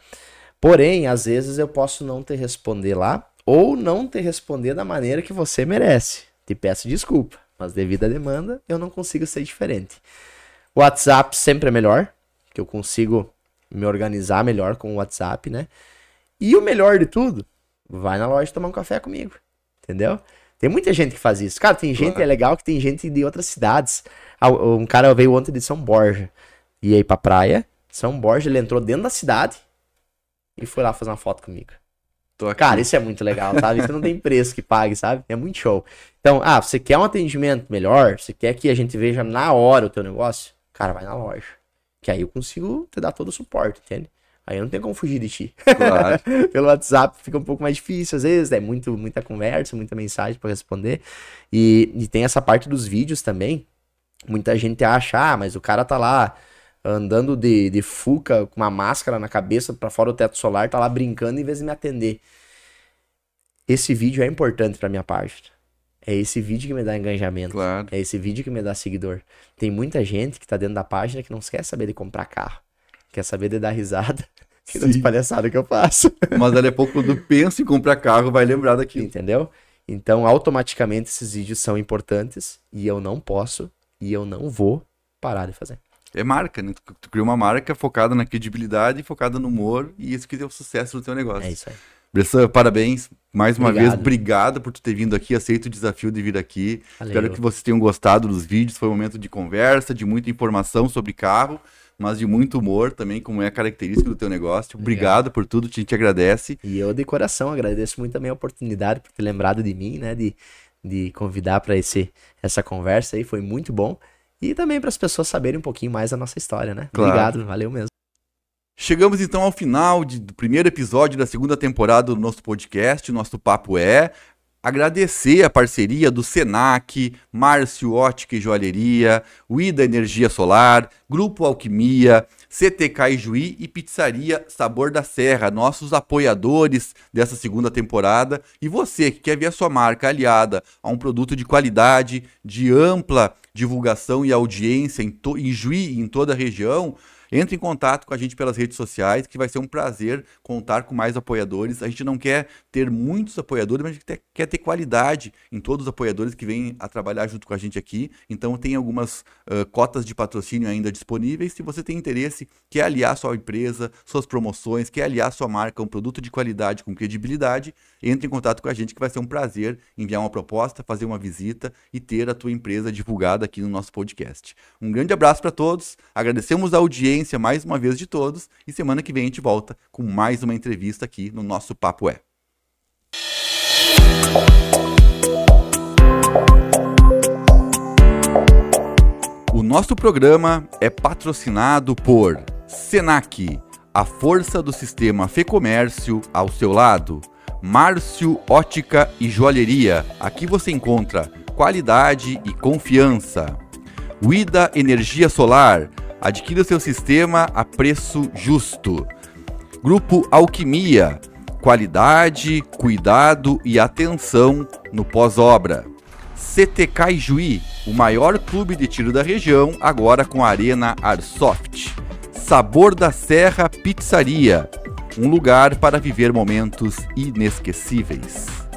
Porém, às vezes eu posso não te responder lá ou não te responder da maneira que você merece. Te peço desculpa mas devido à demanda, eu não consigo ser diferente. WhatsApp sempre é melhor, que eu consigo me organizar melhor com o WhatsApp, né? E o melhor de tudo, vai na loja tomar um café comigo, entendeu? Tem muita gente que faz isso. Cara, tem gente, é legal que tem gente de outras cidades. Ah, um cara veio ontem de São Borja, e aí pra praia. São Borja, ele entrou dentro da cidade e foi lá fazer uma foto comigo. Cara, isso é muito legal, sabe? Isso não tem preço que pague, sabe? É muito show. Então, ah, você quer um atendimento melhor? Você quer que a gente veja na hora o teu negócio? Cara, vai na loja. Que aí eu consigo te dar todo o suporte, entende? Aí eu não tenho como fugir de ti. Claro. Pelo WhatsApp fica um pouco mais difícil, às vezes, é né? muito, muita conversa, muita mensagem para responder. E, e tem essa parte dos vídeos também. Muita gente acha, ah, mas o cara tá lá andando de, de fuca com uma máscara na cabeça para fora do teto solar, tá lá brincando em vez de me atender. Esse vídeo é importante para minha página. É esse vídeo que me dá engajamento. Claro. É esse vídeo que me dá seguidor. Tem muita gente que tá dentro da página que não quer saber de comprar carro. Quer saber de dar risada. Que das palhaçadas que eu faço. Mas daqui a pouco, quando pensa em comprar carro, vai lembrar daquilo. Entendeu? Então, automaticamente, esses vídeos são importantes e eu não posso e eu não vou parar de fazer é marca, né? Tu, tu cria uma marca focada na credibilidade, focada no humor, e isso que deu sucesso no teu negócio. É isso aí. Bressan, parabéns. Mais uma obrigado. vez, obrigado por tu ter vindo aqui. Aceito o desafio de vir aqui. Valeu. Espero que vocês tenham gostado dos vídeos. Foi um momento de conversa, de muita informação sobre carro, mas de muito humor também, como é a característica do teu negócio. Obrigado, por tudo, a gente te agradece. E eu, de coração, agradeço muito também a oportunidade por ter lembrado de mim, né? De, de convidar para essa conversa aí. Foi muito bom. E também para as pessoas saberem um pouquinho mais da nossa história, né? Claro. Obrigado, valeu mesmo. Chegamos então ao final de, do primeiro episódio da segunda temporada do nosso podcast, nosso papo é agradecer a parceria do Senac, Márcio Ótica e Joalheria, Uida Energia Solar, Grupo Alquimia, CTK Juí e Pizzaria Sabor da Serra, nossos apoiadores dessa segunda temporada. E você que quer ver a sua marca aliada a um produto de qualidade, de ampla divulgação e audiência em, em Juí e em toda a região, entre em contato com a gente pelas redes sociais, que vai ser um prazer contar com mais apoiadores. A gente não quer ter muitos apoiadores, mas a gente quer ter qualidade em todos os apoiadores que vêm a trabalhar junto com a gente aqui. Então tem algumas uh, cotas de patrocínio ainda disponíveis. Se você tem interesse, quer aliar sua empresa, suas promoções, quer aliar sua marca, um produto de qualidade com credibilidade, entre em contato com a gente que vai ser um prazer enviar uma proposta, fazer uma visita e ter a tua empresa divulgada aqui no nosso podcast. Um grande abraço para todos. Agradecemos a audiência audiência mais uma vez de todos e semana que vem a gente volta com mais uma entrevista aqui no nosso Papo É. O nosso programa é patrocinado por Senac, a força do sistema Fê Comércio ao seu lado. Márcio Ótica e Joalheria. Aqui você encontra qualidade e confiança. Uida Energia Solar Adquira seu sistema a preço justo. Grupo Alquimia. Qualidade, cuidado e atenção no pós-obra. CTK Juí, o maior clube de tiro da região, agora com a Arena Arsoft. Sabor da Serra Pizzaria, um lugar para viver momentos inesquecíveis.